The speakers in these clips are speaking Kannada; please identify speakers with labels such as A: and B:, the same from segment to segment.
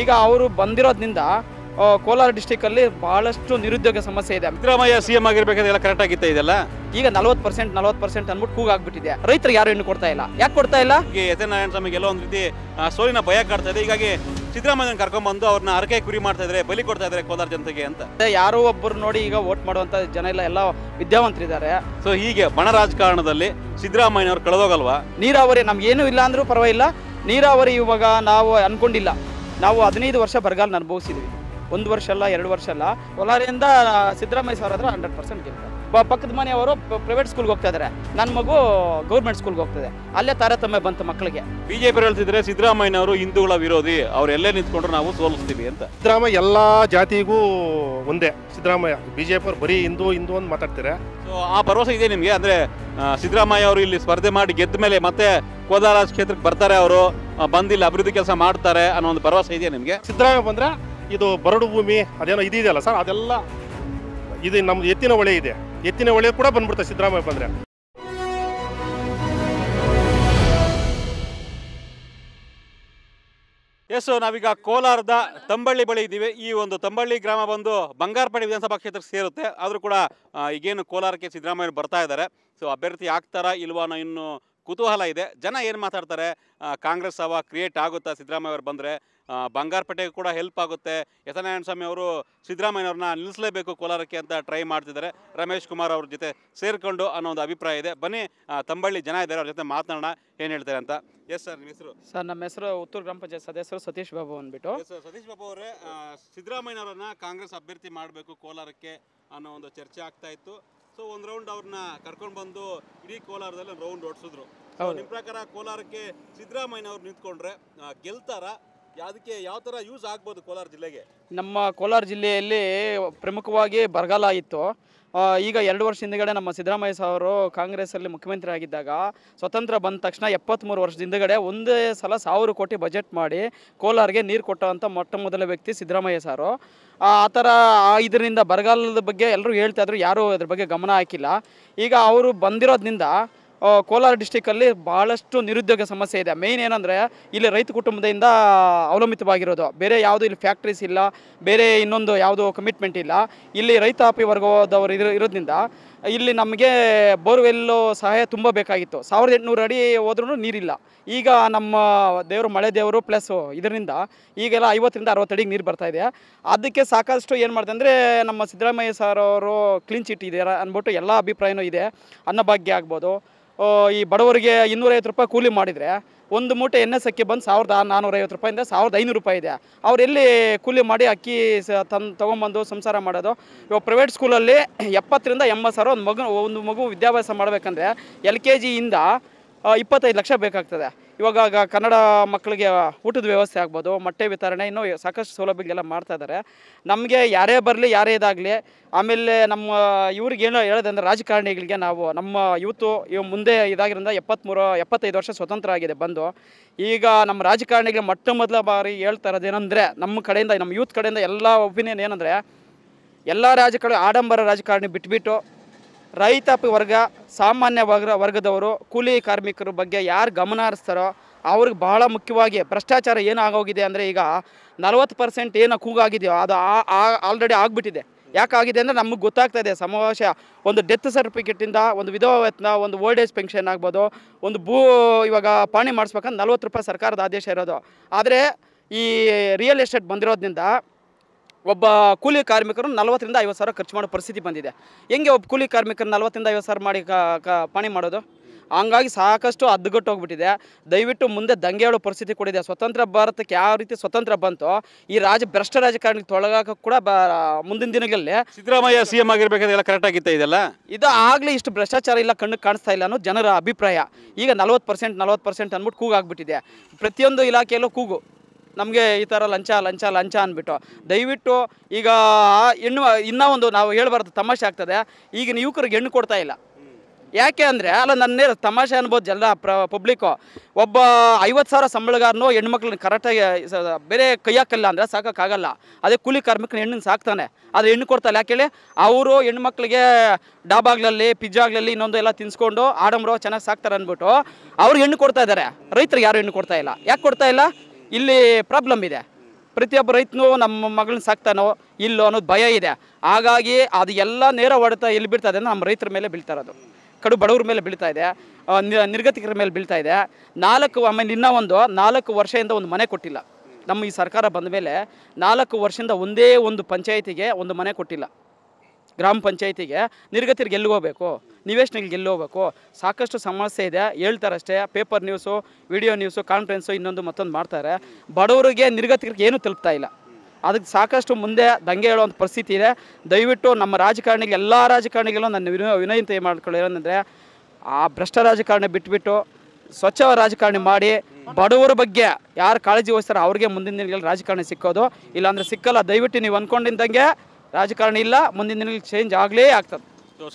A: ಈಗ ಅವರು ಬಂದಿರೋದ್ರಿಂದ ಕೋಲಾರ ಅಲ್ಲಿ ಬಹಳಷ್ಟು ನಿರುದ್ಯೋಗ ಸಮಸ್ಯೆ ಇದೆ ಸಿದ್ದರಾಮಯ್ಯ
B: ಸಿಎಂ ಆಗಿರ್ಬೇಕಾದ್ರೆ ಎಲ್ಲ ಕರೆಕ್ಟ್ ಆಗಿತ್ತು ಇದೆಲ್ಲ
A: ಈಗ ನಲವತ್ ಪರ್ಸೆಂಟ್ ನಲ್ವತ್ತು ಪರ್ಸೆಂಟ್ ಅನ್ಬಿಟ್ಟು ಕೂಗಾಗ್ಬಿಟ್ಟಿದೆ ರೈತರಿಗೆ ಯಾರು ಇನ್ನು ಕೊಡ್ತಾ ಇಲ್ಲ ಯಾಕೆ ಕೊಡ್ತಾ ಇಲ್ಲ
B: ನಾರಾಯಣ ಸ್ವಾಮಿ ಸ್ವಾಮಿಗೆ ಎಲ್ಲೋ ಒಂದು ರೀತಿ ಸೋಲಿನ ಭಯ ಕಾಡ್ತಾ ಇದೆ ಹೀಗಾಗಿ ಸಿದ್ದರಾಮಯ್ಯನ ಬಂದು ಅವ್ರನ್ನ ಅರಕೆ ಕುರಿ ಮಾಡ್ತಾ ಇದ್ರೆ ಬಲಿ ಕೊಡ್ತಾ ಇದ್ರೆ ಕೋಲಾರ ಜನತೆಗೆ ಅಂತ
A: ಯಾರೋ ಒಬ್ಬರು ನೋಡಿ ಈಗ ವೋಟ್ ಮಾಡುವಂತ ಜನ ಎಲ್ಲ ಎಲ್ಲ ವಿದ್ಯಾವಂತರಿದ್ದಾರೆ ಸೊ ಹೀಗೆ ಬಣ ರಾಜಕಾರಣದಲ್ಲಿ
B: ಸಿದ್ದರಾಮಯ್ಯ ಅವ್ರು ಕಳೆದೋಗಲ್ವಾ
A: ನೀರಾವರಿ ಏನೂ ಇಲ್ಲ ಅಂದ್ರೂ ಪರವಾಗಿಲ್ಲ ನೀರಾವರಿ ಇವಾಗ ನಾವು ಅನ್ಕೊಂಡಿಲ್ಲ ನಾವು ಹದಿನೈದು ವರ್ಷ ಬರಗಾಲ ಅನುಭವಿಸಿದ್ವಿ ಒಂದು ವರ್ಷ ಅಲ್ಲ ಎರಡು ವರ್ಷ ಅಲ್ಲ ಕೊಲಾರಿಂದ ಸಿದ್ದರಾಮಯ್ಯ ಸಾವಿರ ಹಂಡ್ರೆಡ್ ಪರ್ಸೆಂಟ್ ಗೆಲ್ತಾರೆ ಪಕ್ಕದ ಮನೆಯವರು ಪ್ರೈವೇಟ್ ಸ್ಕೂಲ್ಗೆ ಹೋಗ್ತಾ ಇದ್ದಾರೆ ನನ್ನ ಮಗು ಗೌರ್ಮೆಂಟ್ ಸ್ಕೂಲ್ಗೆ ಹೋಗ್ತದೆ ಅಲ್ಲೇ ತಾರತಮ್ಯ ಬಂತು ಮಕ್ಕಳಿಗೆ
B: ಬಿಜೆಪಿ ಹೇಳ್ತಿದ್ರೆ ಸಿದ್ದರಾಮಯ್ಯನವರು ಹಿಂದೂಗಳ ವಿರೋಧಿ ಅವರೆಲ್ಲೇ ಎಲ್ಲೇ ನಿಂತ್ಕೊಂಡ್ರೆ ನಾವು ಸೋಲಿಸ್ತೀವಿ ಅಂತ
C: ಸಿದ್ದರಾಮಯ್ಯ ಎಲ್ಲ ಜಾತಿಗೂ ಒಂದೇ ಸಿದ್ದರಾಮಯ್ಯ ಬಿಜೆಪಿ ಅವರು ಬರೀ ಹಿಂದೂ ಹಿಂದೂ ಅಂತ ಮಾತಾಡ್ತಾರೆ
B: ಸೊ ಆ ಭರವಸೆ ಇದೆ ನಿಮಗೆ ಅಂದರೆ ಸಿದ್ದರಾಮಯ್ಯ ಅವರು ಇಲ್ಲಿ ಸ್ಪರ್ಧೆ ಮಾಡಿ ಗೆದ್ದ ಮೇಲೆ ಮತ್ತೆ ಕೋಲಾರ ಕ್ಷೇತ್ರಕ್ಕೆ ಬರ್ತಾರೆ ಅವರು ಬಂದಿಲ್ಲ ಅಭಿವೃದ್ಧಿ ಕೆಲಸ ಮಾಡ್ತಾರೆ ಅನ್ನೋ ಒಂದು ಭರವಸೆ ಇದೆಯಾ
C: ನಿಮಗೆ ಸಿದ್ದರಾಮಯ್ಯ ಬಂದರೆ ಇದು ಬರಡು ಭೂಮಿ ಅದೇನೋ ಇದೆಯಲ್ಲ ಸರ್ ಅದೆಲ್ಲ ಇದು ನಮ್ದು ಎತ್ತಿನ ಹೊಳೆ ಇದೆ ಎತ್ತಿನ ಹೊಳೆ ಕೂಡ ಬಂದ್ಬಿಡ್ತಾರೆ ಸಿದ್ದರಾಮಯ್ಯ ಬಂದರೆ ಎಸ್ ನಾವೀಗ
B: ಕೋಲಾರದ ತಂಬಳ್ಳಿ ಬಳಿ ಇದ್ದೀವಿ ಈ ಒಂದು ತಂಬಳ್ಳಿ ಗ್ರಾಮ ಬಂದು ಬಂಗಾರಪಡೆ ವಿಧಾನಸಭಾ ಕ್ಷೇತ್ರಕ್ಕೆ ಸೇರುತ್ತೆ ಆದರೂ ಕೂಡ ಈಗೇನು ಕೋಲಾರಕ್ಕೆ ಸಿದ್ದರಾಮಯ್ಯ ಬರ್ತಾ ಇದ್ದಾರೆ ಸೊ ಅಭ್ಯರ್ಥಿ ಆಗ್ತಾರಾ ಇಲ್ವಾನೋ ಇನ್ನು ಕುತೂಹಲ ಇದೆ ಜನ ಏನು ಮಾತಾಡ್ತಾರೆ ಕಾಂಗ್ರೆಸ್ ಸಭಾ ಕ್ರಿಯೇಟ್ ಆಗುತ್ತಾ ಸಿದ್ದರಾಮಯ್ಯ ಅವರು ಬಂದರೆ ಬಂಗಾರಪೇಟೆಗೆ ಕೂಡ ಹೆಲ್ಪ್ ಆಗುತ್ತೆ ಯತನಾರಾಯಣ ಸ್ವಾಮಿ ಅವರು ಸಿದ್ದರಾಮಯ್ಯವ್ರನ್ನ ನಿಲ್ಲಿಸಲೇಬೇಕು ಕೋಲಾರಕ್ಕೆ ಅಂತ ಟ್ರೈ ಮಾಡ್ತಿದ್ದಾರೆ ರಮೇಶ್ ಕುಮಾರ್ ಅವ್ರ ಜೊತೆ ಸೇರಿಕೊಂಡು ಅನ್ನೋ ಒಂದು ಅಭಿಪ್ರಾಯ ಇದೆ ಬನ್ನಿ ತಂಬಳ್ಳಿ ಜನ ಇದ್ದಾರೆ ಅವ್ರ ಜೊತೆ ಮಾತನಾಡೋಣ ಏನು ಹೇಳ್ತಾರೆ ಅಂತ ಎಸ್ ಸರ್ ನಿಮ್ಮ ಹೆಸರು
A: ಸರ್ ನಮ್ಮ ಹೆಸರು ಉತ್ತೂರು ಗ್ರಾಮ ಪಂಚಾಯತ್ ಸದಸ್ಯರು ಸತೀಶ್ ಬಾಬು ಅಂದ್ಬಿಟ್ಟು
B: ಸತೀಶ್ ಬಾಬು ಅವರೇ ಸಿದ್ದರಾಮಯ್ಯವ್ರನ್ನ ಕಾಂಗ್ರೆಸ್ ಅಭ್ಯರ್ಥಿ ಮಾಡಬೇಕು ಕೋಲಾರಕ್ಕೆ ಅನ್ನೋ ಒಂದು ಚರ್ಚೆ ಆಗ್ತಾ ಇತ್ತು ಸೊ ಒಂದು ರೌಂಡ್ ಅವ್ರನ್ನ ಕರ್ಕೊಂಡು ಬಂದು ಇಡೀ ಕೋಲಾರದಲ್ಲಿ ರೌಂಡ್ ಓಡಿಸಿದ್ರು ನಿಮ್ಮ ಪ್ರಕಾರ ಕೋಲಾರಕ್ಕೆ ಸಿದ್ದರಾಮಯ್ಯ ಅವ್ರು ನಿಂತ್ಕೊಂಡ್ರೆ ಗೆಲ್ತಾರ ಅದಕ್ಕೆ ಯಾವ ಥರ ಯೂಸ್ ಆಗ್ಬೋದು ಕೋಲಾರ ಜಿಲ್ಲೆಗೆ
A: ನಮ್ಮ ಕೋಲಾರ ಜಿಲ್ಲೆಯಲ್ಲಿ ಪ್ರಮುಖವಾಗಿ ಬರಗಾಲ ಇತ್ತು ಈಗ ಎರಡು ವರ್ಷ ಹಿಂದಗಡೆ ನಮ್ಮ ಸಿದ್ದರಾಮಯ್ಯ ಸಾವರು ಕಾಂಗ್ರೆಸ್ಸಲ್ಲಿ ಮುಖ್ಯಮಂತ್ರಿ ಆಗಿದ್ದಾಗ ಸ್ವತಂತ್ರ ಬಂದ ತಕ್ಷಣ ಎಪ್ಪತ್ತ್ಮೂರು ವರ್ಷದ ಹಿಂದಗಡೆ ಒಂದೇ ಸಲ ಸಾವಿರ ಕೋಟಿ ಬಜೆಟ್ ಮಾಡಿ ಕೋಲಾರಿಗೆ ನೀರು ಕೊಟ್ಟಂಥ ಮೊಟ್ಟ ಮೊದಲ ವ್ಯಕ್ತಿ ಸಿದ್ದರಾಮಯ್ಯ ಸಾರು ಆ ಥರ ಇದರಿಂದ ಬರಗಾಲದ ಬಗ್ಗೆ ಎಲ್ಲರೂ ಹೇಳ್ತಾಯಿದ್ರು ಯಾರೂ ಅದ್ರ ಬಗ್ಗೆ ಗಮನ ಹಾಕಿಲ್ಲ ಈಗ ಅವರು ಬಂದಿರೋದ್ರಿಂದ ಕೋಲಾರ ಡಿಸ್ಟಿಕಲ್ಲಿ ಭಾಳಷ್ಟು ನಿರುದ್ಯೋಗ ಸಮಸ್ಯೆ ಇದೆ ಮೇಯ್ನ್ ಏನಂದರೆ ಇಲ್ಲಿ ರೈತ ಕುಟುಂಬದಿಂದ ಅವಲಂಬಿತವಾಗಿರೋದು ಬೇರೆ ಯಾವುದು ಇಲ್ಲಿ ಫ್ಯಾಕ್ಟ್ರೀಸ್ ಇಲ್ಲ ಬೇರೆ ಇನ್ನೊಂದು ಯಾವುದು ಕಮಿಟ್ಮೆಂಟ್ ಇಲ್ಲ ಇಲ್ಲಿ ರೈತಾಪಿ ವರ್ಗದವರು ಇರೋ ಇರೋದ್ರಿಂದ ಇಲ್ಲಿ ನಮಗೆ ಬೋರ್ವೆಲ್ಲು ಸಹಾಯ ತುಂಬ ಬೇಕಾಗಿತ್ತು ಸಾವಿರದ ಎಂಟುನೂರು ಅಡಿ ಹೋದ್ರೂ ನೀರಿಲ್ಲ ಈಗ ನಮ್ಮ ದೇವರು ಮಳೆ ದೇವರು ಪ್ಲಸ್ ಇದರಿಂದ ಈಗೆಲ್ಲ ಐವತ್ತರಿಂದ ಅರವತ್ತು ಅಡಿಗೆ ನೀರು ಬರ್ತಾ ಇದೆ ಅದಕ್ಕೆ ಸಾಕಷ್ಟು ಏನು ಮಾಡಿದೆ ಅಂದರೆ ನಮ್ಮ ಸಿದ್ದರಾಮಯ್ಯ ಸರ್ ಅವರು ಕ್ಲೀನ್ ಚಿಟ್ ಇದ್ದಾರೆ ಅಂದ್ಬಿಟ್ಟು ಎಲ್ಲ ಅಭಿಪ್ರಾಯನೂ ಇದೆ ಅನ್ನಭಾಗ್ಯ ಆಗ್ಬೋದು ಈ ಬಡವರಿಗೆ ಇನ್ನೂರೈವತ್ತು ರೂಪಾಯಿ ಕೂಲಿ ಮಾಡಿದರೆ ಒಂದು ಮೂಟೆ ಎನ್ ಎಸ್ ಅಕ್ಕಿ ಬಂದು ಸಾವಿರದ ನಾನ್ನೂರೈವತ್ತು ರೂಪಾಯಿಂದ ಸಾವಿರದ ಐನೂರು ರೂಪಾಯಿ ಇದೆ ಅವರೆಲ್ಲಿ ಕೂಲಿ ಮಾಡಿ ಅಕ್ಕಿ ಸ ತಂದು ತೊಗೊಂಬಂದು ಸಂಸಾರ ಮಾಡೋದು ಇವಾಗ ಪ್ರೈವೇಟ್ ಸ್ಕೂಲಲ್ಲಿ ಎಪ್ಪತ್ತರಿಂದ ಎಂಬತ್ತು ಸಾವಿರ ಒಂದು ಮಗು ಒಂದು ಮಗು ವಿದ್ಯಾಭ್ಯಾಸ ಮಾಡಬೇಕಂದ್ರೆ ಎಲ್ ಕೆ ಜಿಯಿಂದ ಇಪ್ಪತ್ತೈದು ಲಕ್ಷ ಬೇಕಾಗ್ತದೆ ಇವಾಗ ಕನ್ನಡ ಮಕ್ಕಳಿಗೆ ಊಟದ ವ್ಯವಸ್ಥೆ ಆಗ್ಬೋದು ಮೊಟ್ಟೆ ವಿತರಣೆ ಇನ್ನೂ ಸಾಕಷ್ಟು ಸೌಲಭ್ಯಗಳೆಲ್ಲ ಮಾಡ್ತಾ ಇದ್ದಾರೆ ನಮಗೆ ಯಾರೇ ಬರಲಿ ಯಾರೇ ಇದಾಗಲಿ ಆಮೇಲೆ ನಮ್ಮ ಇವ್ರಿಗೇನು ಹೇಳೋದಂದ್ರೆ ರಾಜಕಾರಣಿಗಳಿಗೆ ನಾವು ನಮ್ಮ ಯೂತು ಇವ್ ಮುಂದೆ ಇದಾಗಿರೋದ್ರಿಂದ ಎಪ್ಪತ್ತ್ಮೂರು ಎಪ್ಪತ್ತೈದು ವರ್ಷ ಸ್ವತಂತ್ರ ಆಗಿದೆ ಬಂದು ಈಗ ನಮ್ಮ ರಾಜಕಾರಣಿಗಳಿಗೆ ಮೊಟ್ಟ ಮೊದಲ ಬಾರಿ ಹೇಳ್ತಾ ಇರೋದೇನೆಂದರೆ ನಮ್ಮ ಕಡೆಯಿಂದ ನಮ್ಮ ಯೂತ್ ಕಡೆಯಿಂದ ಎಲ್ಲ ಒಪಿನಿಯನ್ ಏನಂದರೆ ಎಲ್ಲ ರಾಜಕಾರಣಿ ಆಡಂಬರ ರಾಜಕಾರಣಿ ಬಿಟ್ಬಿಟ್ಟು ರೈತ ವರ್ಗ ಸಾಮಾನ್ಯ ವರ್ಗ ವರ್ಗದವರು ಕೂಲಿ ಕಾರ್ಮಿಕರ ಬಗ್ಗೆ ಯಾರು ಗಮನ ಹರಿಸ್ತಾರೋ ಅವ್ರಿಗೆ ಬಹಳ ಮುಖ್ಯವಾಗಿ ಭ್ರಷ್ಟಾಚಾರ ಏನು ಆಗೋಗಿದೆ ಅಂದರೆ ಈಗ ನಲವತ್ತು ಪರ್ಸೆಂಟ್ ಏನು ಕೂಗಾಗಿದೆಯೋ ಅದು ಆಲ್ರೆಡಿ ಆಗಿಬಿಟ್ಟಿದೆ ಯಾಕಾಗಿದೆ ಅಂದರೆ ನಮಗೆ ಗೊತ್ತಾಗ್ತಾ ಇದೆ ಸಮಾವೇಶ ಒಂದು ಡೆತ್ ಸರ್ಟಿಫಿಕೇಟಿಂದ ಒಂದು ವಿಧವಾ ವೇತನ ಒಂದು ಓಲ್ಡ್ ಏಜ್ ಪೆನ್ಷನ್ ಆಗ್ಬೋದು ಒಂದು ಭೂ ಇವಾಗ ಪಾಣಿ ಮಾಡಿಸ್ಬೇಕಂದ್ರೆ ನಲ್ವತ್ತು ರೂಪಾಯಿ ಸರ್ಕಾರದ ಆದೇಶ ಇರೋದು ಆದರೆ ಈ ರಿಯಲ್ ಎಸ್ಟೇಟ್ ಬಂದಿರೋದ್ರಿಂದ ಒಬ್ಬ ಕೂಲಿ ಕಾರ್ಮಿಕರು ನಲವತ್ತರಿಂದ ಐವತ್ತು ಸಾವಿರ ಖರ್ಚು ಮಾಡೋ ಪರಿಸ್ಥಿತಿ ಬಂದಿದೆ ಹೆಂಗೆ ಒಬ್ಬ ಕೂಲಿ ಕಾರ್ಮಿಕರು ನಲವತ್ತರಿಂದ ಐವತ್ತು ಸಾವಿರ ಮಾಡಿ ಪಾಣಿ ಮಾಡೋದು ಹಂಗಾಗಿ ಸಾಕಷ್ಟು ಅದ್ದುಗಟ್ಟೋಗ್ಬಿಟ್ಟಿದೆ ಹೋಗ್ಬಿಟ್ಟಿದೆ ದಯವಿಟ್ಟು ಮುಂದೆ ದಂಗೆ ಹೇಳೋ ಪರಿಸ್ಥಿತಿ ಕೊಡಿದೆ ಸ್ವತಂತ್ರ ಭಾರತಕ್ಕೆ ಯಾವ ರೀತಿ ಸ್ವತಂತ್ರ ಬಂತೋ ಈ ರಾಜ ಭ್ರಷ್ಟ ರಾಜಕಾರಣಕ್ಕೆ ತೊಳಗಾಕ ಕೂಡ ಮುಂದಿನ ದಿನಗಳಲ್ಲಿ ಸಿದ್ದರಾಮಯ್ಯ ಸಿ ಎಂ ಆಗಿರ್ಬೇಕಾದ್ರೆ ಕರೆಕ್ಟ್ ಆಗಿತ್ತ ಇದೆಲ್ಲ ಇದು ಆಗಲಿ ಇಷ್ಟು ಭ್ರಷ್ಟಾಚಾರ ಇಲ್ಲ ಕಣ್ಣು ಕಾಣಿಸ್ತಾ ಇಲ್ಲ ಅನ್ನೋ ಜನರ ಅಭಿಪ್ರಾಯ ಈಗ ನಲವತ್ತು ಪರ್ಸೆಂಟ್ ನಲ್ವತ್ತು ಪರ್ಸೆಂಟ್ ಅಂದ್ಬಿಟ್ಟು ಕೂಗಾಗ್ಬಿಟ್ಟಿದೆ ಪ್ರತಿಯೊಂದು ಇಲಾಖೆಯಲ್ಲೂ ಕೂಗು ನಮಗೆ ಈ ಥರ ಲಂಚ ಲಂಚ ಲಂಚ ಅಂದ್ಬಿಟ್ಟು ದಯವಿಟ್ಟು ಈಗ ಹೆಣ್ಣು ಇನ್ನೂ ಒಂದು ನಾವು ಹೇಳಬಾರ್ದು ತಮಾಷೆ ಆಗ್ತದೆ ಈಗಿನ ಯುವಕರಿಗೆ ಹೆಣ್ಣು ಕೊಡ್ತಾ ಇಲ್ಲ ಯಾಕೆ ಅಂದರೆ ಅಲ್ಲ ನನ್ನೇ ತಮಾಷೆ ಅನ್ಬೋದು ಜನ ಪ್ರ ಪಬ್ಲಿಕ್ಕು ಒಬ್ಬ ಐವತ್ತು ಸಾವಿರ ಸಂಬಳಗಾರನು ಹೆಣ್ಮಕ್ಳನ್ನ ಕರೆಕ್ಟಾಗಿ ಬೇರೆ ಕೈ ಹಾಕಲ್ಲ ಅಂದರೆ ಸಾಕೋಕ್ಕಾಗಲ್ಲ ಅದೇ ಕೂಲಿ ಕಾರ್ಮಿಕನ ಹೆಣ್ಣನ್ನು ಸಾಕ್ತಾನೆ ಆದರೆ ಹೆಣ್ಣು ಕೊಡ್ತಾಯಿಲ್ಲ ಹೇಳಿ ಅವರು ಹೆಣ್ಮಕ್ಳಿಗೆ ಡಾಬಾಗ್ಲಲ್ಲಿ ಪಿಜ್ಜಾಗ್ಲಲ್ಲಿ ಇನ್ನೊಂದು ಎಲ್ಲ ತಿನ್ಸ್ಕೊಂಡು ಆಡಂಬ್ರೋ ಚೆನ್ನಾಗಿ ಸಾಕ್ತಾರೆ ಅಂದ್ಬಿಟ್ಟು ಅವ್ರಿಗೆ ಹೆಣ್ಣು ಕೊಡ್ತಾ ಇದ್ದಾರೆ ರೈತರಿಗೆ ಯಾರು ಹೆಣ್ಣು ಕೊಡ್ತಾ ಇಲ್ಲ ಯಾಕೆ ಕೊಡ್ತಾ ಇಲ್ಲ ಇಲ್ಲಿ ಪ್ರಾಬ್ಲಮ್ ಇದೆ ಪ್ರತಿಯೊಬ್ಬ ರೈತನೂ ನಮ್ಮ ಮಗಳನ್ನ ಸಾಕ್ತಾನೋ ಇಲ್ಲೋ ಅನ್ನೋದು ಭಯ ಇದೆ ಹಾಗಾಗಿ ಅದು ಎಲ್ಲ ನೇರ ಹೊಡೆತ ಎಲ್ಲಿ ಅಂದರೆ ನಮ್ಮ ರೈತರ ಮೇಲೆ ಬೀಳ್ತಾ ಇರೋದು ಕಡು ಬಡವ್ರ ಮೇಲೆ ಬೀಳ್ತಾ ಇದೆ ನಿರ್ಗತಿಕರ ಮೇಲೆ ಬೀಳ್ತಾ ಇದೆ ನಾಲ್ಕು ಆಮೇಲೆ ನಿನ್ನ ಒಂದು ನಾಲ್ಕು ವರ್ಷದಿಂದ ಒಂದು ಮನೆ ಕೊಟ್ಟಿಲ್ಲ ನಮ್ಮ ಈ ಸರ್ಕಾರ ಬಂದ ಮೇಲೆ ನಾಲ್ಕು ವರ್ಷದಿಂದ ಒಂದೇ ಒಂದು ಪಂಚಾಯತಿಗೆ ಒಂದು ಮನೆ ಕೊಟ್ಟಿಲ್ಲ ಗ್ರಾಮ ಪಂಚಾಯತಿಗೆ ನಿರ್ಗತಿರಿಗೆ ಎಲ್ಲಿಗೆ ಹೋಗಬೇಕು ನೀವೆಷ್ಟು ಗೆಲ್ಲೋಗ್ಬೇಕು ಸಾಕಷ್ಟು ಸಮಸ್ಯೆ ಇದೆ ಹೇಳ್ತಾರಷ್ಟೇ paper news video news conference ಇನ್ನೊಂದು ಮತ್ತೊಂದು ಮಾಡ್ತಾರೆ ಬಡವರಿಗೆ ನಿರ್ಗತಿಕರಿಗೆ ಏನೂ ತಲುಪ್ತಾ ಇಲ್ಲ ಅದಕ್ಕೆ ಸಾಕಷ್ಟು ಮುಂದೆ ದಂಗೆ ಹೇಳುವಂಥ ಪರಿಸ್ಥಿತಿ ಇದೆ ದಯವಿಟ್ಟು ನಮ್ಮ ರಾಜಕಾರಣಿಗೆ ಎಲ್ಲ ರಾಜಕಾರಣಿಗಳು ನನ್ನ ವಿನ ವಿನಯಂತೆ ಏನಂದರೆ ಆ ಭ್ರಷ್ಟ ರಾಜಕಾರಣ ಬಿಟ್ಬಿಟ್ಟು ಸ್ವಚ್ಛ ರಾಜಕಾರಣಿ ಮಾಡಿ ಬಡವರ ಬಗ್ಗೆ ಯಾರು ಕಾಳಜಿ ವಹಿಸ್ತಾರೋ ಅವ್ರಿಗೆ ಮುಂದಿನ ದಿನಗಳಲ್ಲಿ ರಾಜಕಾರಣ ಸಿಕ್ಕೋದು ಇಲ್ಲಾಂದರೆ ಸಿಕ್ಕಲ್ಲ ದಯವಿಟ್ಟು ನೀವು ಅಂದ್ಕೊಂಡಿದ್ದಂಗೆ ರಾಜಕಾರಣ ಇಲ್ಲ ಮುಂದಿನ ದಿನಗಳಲ್ಲಿ ಚೇಂಜ್ ಆಗಲೇ ಆಗ್ತದೆ
B: ಸೊ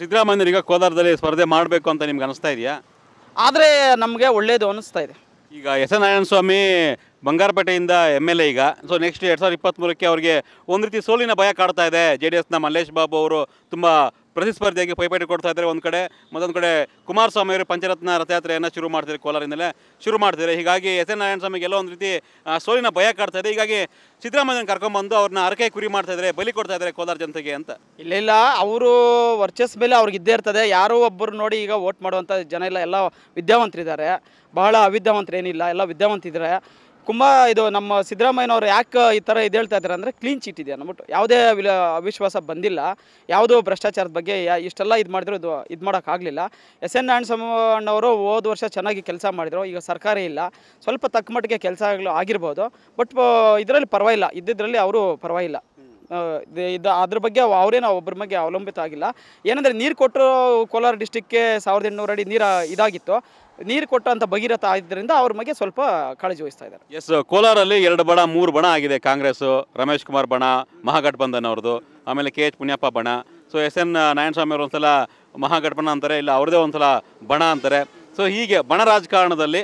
B: ಈಗ ಕೋಲಾರದಲ್ಲಿ ಸ್ಪರ್ಧೆ ಮಾಡಬೇಕು ಅಂತ ನಿಮ್ಗೆ ಅನಿಸ್ತಾ ಇದೆಯಾ
A: ಆದರೆ ನಮಗೆ ಒಳ್ಳೆಯದು ಅನಿಸ್ತಾ ಇದೆ
B: ಈಗ ಎಸ್ ಎ ನಾರಾಯಣ ಸ್ವಾಮಿ ಬಂಗಾರಪೇಟೆಯಿಂದ ಎಮ್ ಎಲ್ ಎ ಈಗ ಸೊ ನೆಕ್ಸ್ಟ್ ಎರಡು ಸಾವಿರದ ಇಪ್ಪತ್ತ್ಮೂರಕ್ಕೆ ಅವರಿಗೆ ಒಂದು ರೀತಿ ಸೋಲಿನ ಭಯ ಕಾಡ್ತಾ ಇದೆ ಜೆ ಡಿ ಎಸ್ನ ಮಲ್ಲೇಶ್ ಬಾಬು ಅವರು ತುಂಬ ಪ್ರತಿಸ್ಪರ್ಧಿಯಾಗಿ ಪೈಪೇಟಿ ಕೊಡ್ತಾ ಇದ್ದಾರೆ ಒಂದು ಕಡೆ ಮತ್ತೊಂದು ಕಡೆ ಕುಮಾರಸ್ವಾಮಿ ಅವರು ಪಂಚರತ್ನ ರಥಯಾತ್ರೆಯನ್ನು ಶುರು ಮಾಡ್ತಿದ್ದಾರೆ ಕೋಲಾರಿಂದಲೇ ಶುರು ಮಾಡ್ತಿದ್ದಾರೆ ಹೀಗಾಗಿ ಎಸ್ ಎನ್ ನಾರಾಯಣ ಎಲ್ಲ ಒಂದು ರೀತಿ ಸೋಲಿನ ಭಯ ಕಾಡ್ತಾ ಇದೆ ಹೀಗಾಗಿ ಸಿದ್ದರಾಮಯ್ಯನ ಕರ್ಕೊಂಡ್ಬಂದು ಅವ್ರನ್ನ ಅರಕೆ ಕುರಿ ಮಾಡ್ತಾ ಇದ್ದಾರೆ ಬಲಿ ಕೊಡ್ತಾ ಇದ್ದಾರೆ ಕೋಲಾರ ಜನತೆಗೆ ಅಂತ
A: ಇಲ್ಲ ಅವರು ವರ್ಚಸ್ ಮೇಲೆ ಅವ್ರಿಗೆ ಇದ್ದೇ ಇರ್ತದೆ ಯಾರೋ ಒಬ್ಬರು ನೋಡಿ ಈಗ ವೋಟ್ ಮಾಡುವಂಥ ಜನ ಎಲ್ಲ ಎಲ್ಲ ವಿದ್ಯಾವಂತರಿದ್ದಾರೆ ಬಹಳ ಅವಿದ್ಯಾವಂತರೇನಿಲ್ಲ ಎಲ್ಲ ಇದ್ದಾರೆ ತುಂಬ ಇದು ನಮ್ಮ ಸಿದ್ದರಾಮಯ್ಯನವರು ಯಾಕೆ ಈ ಥರ ಇದು ಹೇಳ್ತಾ ಇದ್ದಾರೆ ಅಂದರೆ ಕ್ಲೀನ್ ಚೀಟ್ ಇದೆ ಅಂದ್ಬಿಟ್ಟು ಯಾವುದೇ ಅವಿಶ್ವಾಸ ಬಂದಿಲ್ಲ ಯಾವುದೋ ಭ್ರಷ್ಟಾಚಾರದ ಬಗ್ಗೆ ಇಷ್ಟೆಲ್ಲ ಇದು ಮಾಡಿದ್ರು ಇದು ಇದು ಮಾಡೋಕ್ಕಾಗಲಿಲ್ಲ ಎಸ್ ಎನ್ ಅಣ್ಣವರು ಹೋದ ವರ್ಷ ಚೆನ್ನಾಗಿ ಕೆಲಸ ಮಾಡಿದರು ಈಗ ಸರ್ಕಾರ ಇಲ್ಲ ಸ್ವಲ್ಪ ತಕ್ಕ ಮಟ್ಟಿಗೆ ಕೆಲಸಗಳು ಆಗಿರ್ಬೋದು ಬಟ್ ಇದರಲ್ಲಿ ಪರವಾಗಿಲ್ಲ ಇದ್ದಿದ್ದರಲ್ಲಿ ಅವರು ಪರವಾಗಿಲ್ಲ ಇದು ಅದ್ರ ಬಗ್ಗೆ ಅವರೇನು ಒಬ್ಬರ ಬಗ್ಗೆ ಅವಲಂಬಿತ ಆಗಿಲ್ಲ ಏನಂದರೆ ನೀರು ಕೊಟ್ಟರು ಕೋಲಾರ ಡಿಸ್ಟಿಕ್ಗೆ ಸಾವಿರದ ಎಂಟುನೂರು ಅಡಿ ನೀರು ಇದಾಗಿತ್ತು ನೀರು ಕೊಟ್ಟಂಥ ಭಗೀರಥ ಆಗಿದ್ದರಿಂದ ಅವ್ರ ಬಗ್ಗೆ ಸ್ವಲ್ಪ ಕಾಳಜಿ ವಹಿಸ್ತಾ ಇದ್ದಾರೆ
B: ಎಸ್ ಕೋಲಾರಲ್ಲಿ ಎರಡು ಬಣ ಮೂರು ಬಣ ಆಗಿದೆ ಕಾಂಗ್ರೆಸ್ ರಮೇಶ್ ಕುಮಾರ್ ಬಣ ಮಹಾಗಠಬಂಧನ್ ಅವ್ರದ್ದು ಆಮೇಲೆ ಕೆ ಎಚ್ ಪುಣ್ಯಪ್ಪ ಬಣ ಸೊ ಎಸ್ ಎನ್ ನಾರಾಯಣಸ್ವಾಮಿ ಅವರು ಒಂದ್ಸಲ ಬಣ ಅಂತಾರೆ ಇಲ್ಲ ಅವ್ರದೇ ಒಂದ್ಸಲ ಬಣ ಅಂತಾರೆ ಸೊ ಹೀಗೆ ಬಣ ರಾಜಕಾರಣದಲ್ಲಿ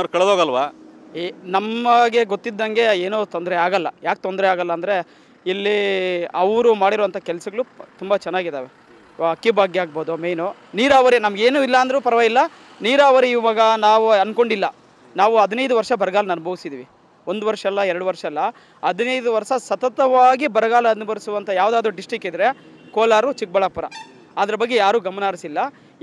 B: ಅವರು ಕಳೆದೋಗಲ್ವಾ
A: ಈ ನಮಗೆ ಗೊತ್ತಿದ್ದಂಗೆ ಏನೋ ತೊಂದರೆ ಆಗಲ್ಲ ಯಾಕೆ ತೊಂದರೆ ಆಗಲ್ಲ ಅಂದರೆ ಇಲ್ಲಿ ಅವರು ಮಾಡಿರುವಂಥ ಕೆಲಸಗಳು ತುಂಬ ಚೆನ್ನಾಗಿದ್ದಾವೆ ಭಾಗ್ಯ ಆಗ್ಬೋದು ಮೇನು ನೀರಾವರಿ ನಮಗೇನು ಇಲ್ಲ ಅಂದರೂ ಪರವಾಗಿಲ್ಲ ನೀರಾವರಿ ಇವಾಗ ನಾವು ಅಂದ್ಕೊಂಡಿಲ್ಲ ನಾವು ಹದಿನೈದು ವರ್ಷ ಬರಗಾಲ ಅನುಭವಿಸಿದ್ವಿ ಒಂದು ವರ್ಷ ಅಲ್ಲ ಎರಡು ವರ್ಷ ಅಲ್ಲ ಹದಿನೈದು ವರ್ಷ ಸತತವಾಗಿ ಬರಗಾಲ ಅನುಭವಿಸುವಂಥ ಯಾವುದಾದ್ರೂ ಡಿಸ್ಟಿಕ್ ಇದ್ದರೆ ಕೋಲಾರು ಚಿಕ್ಕಬಳ್ಳಾಪುರ ಅದ್ರ ಬಗ್ಗೆ ಯಾರೂ ಗಮನ ಹರಿಸಿಲ್ಲ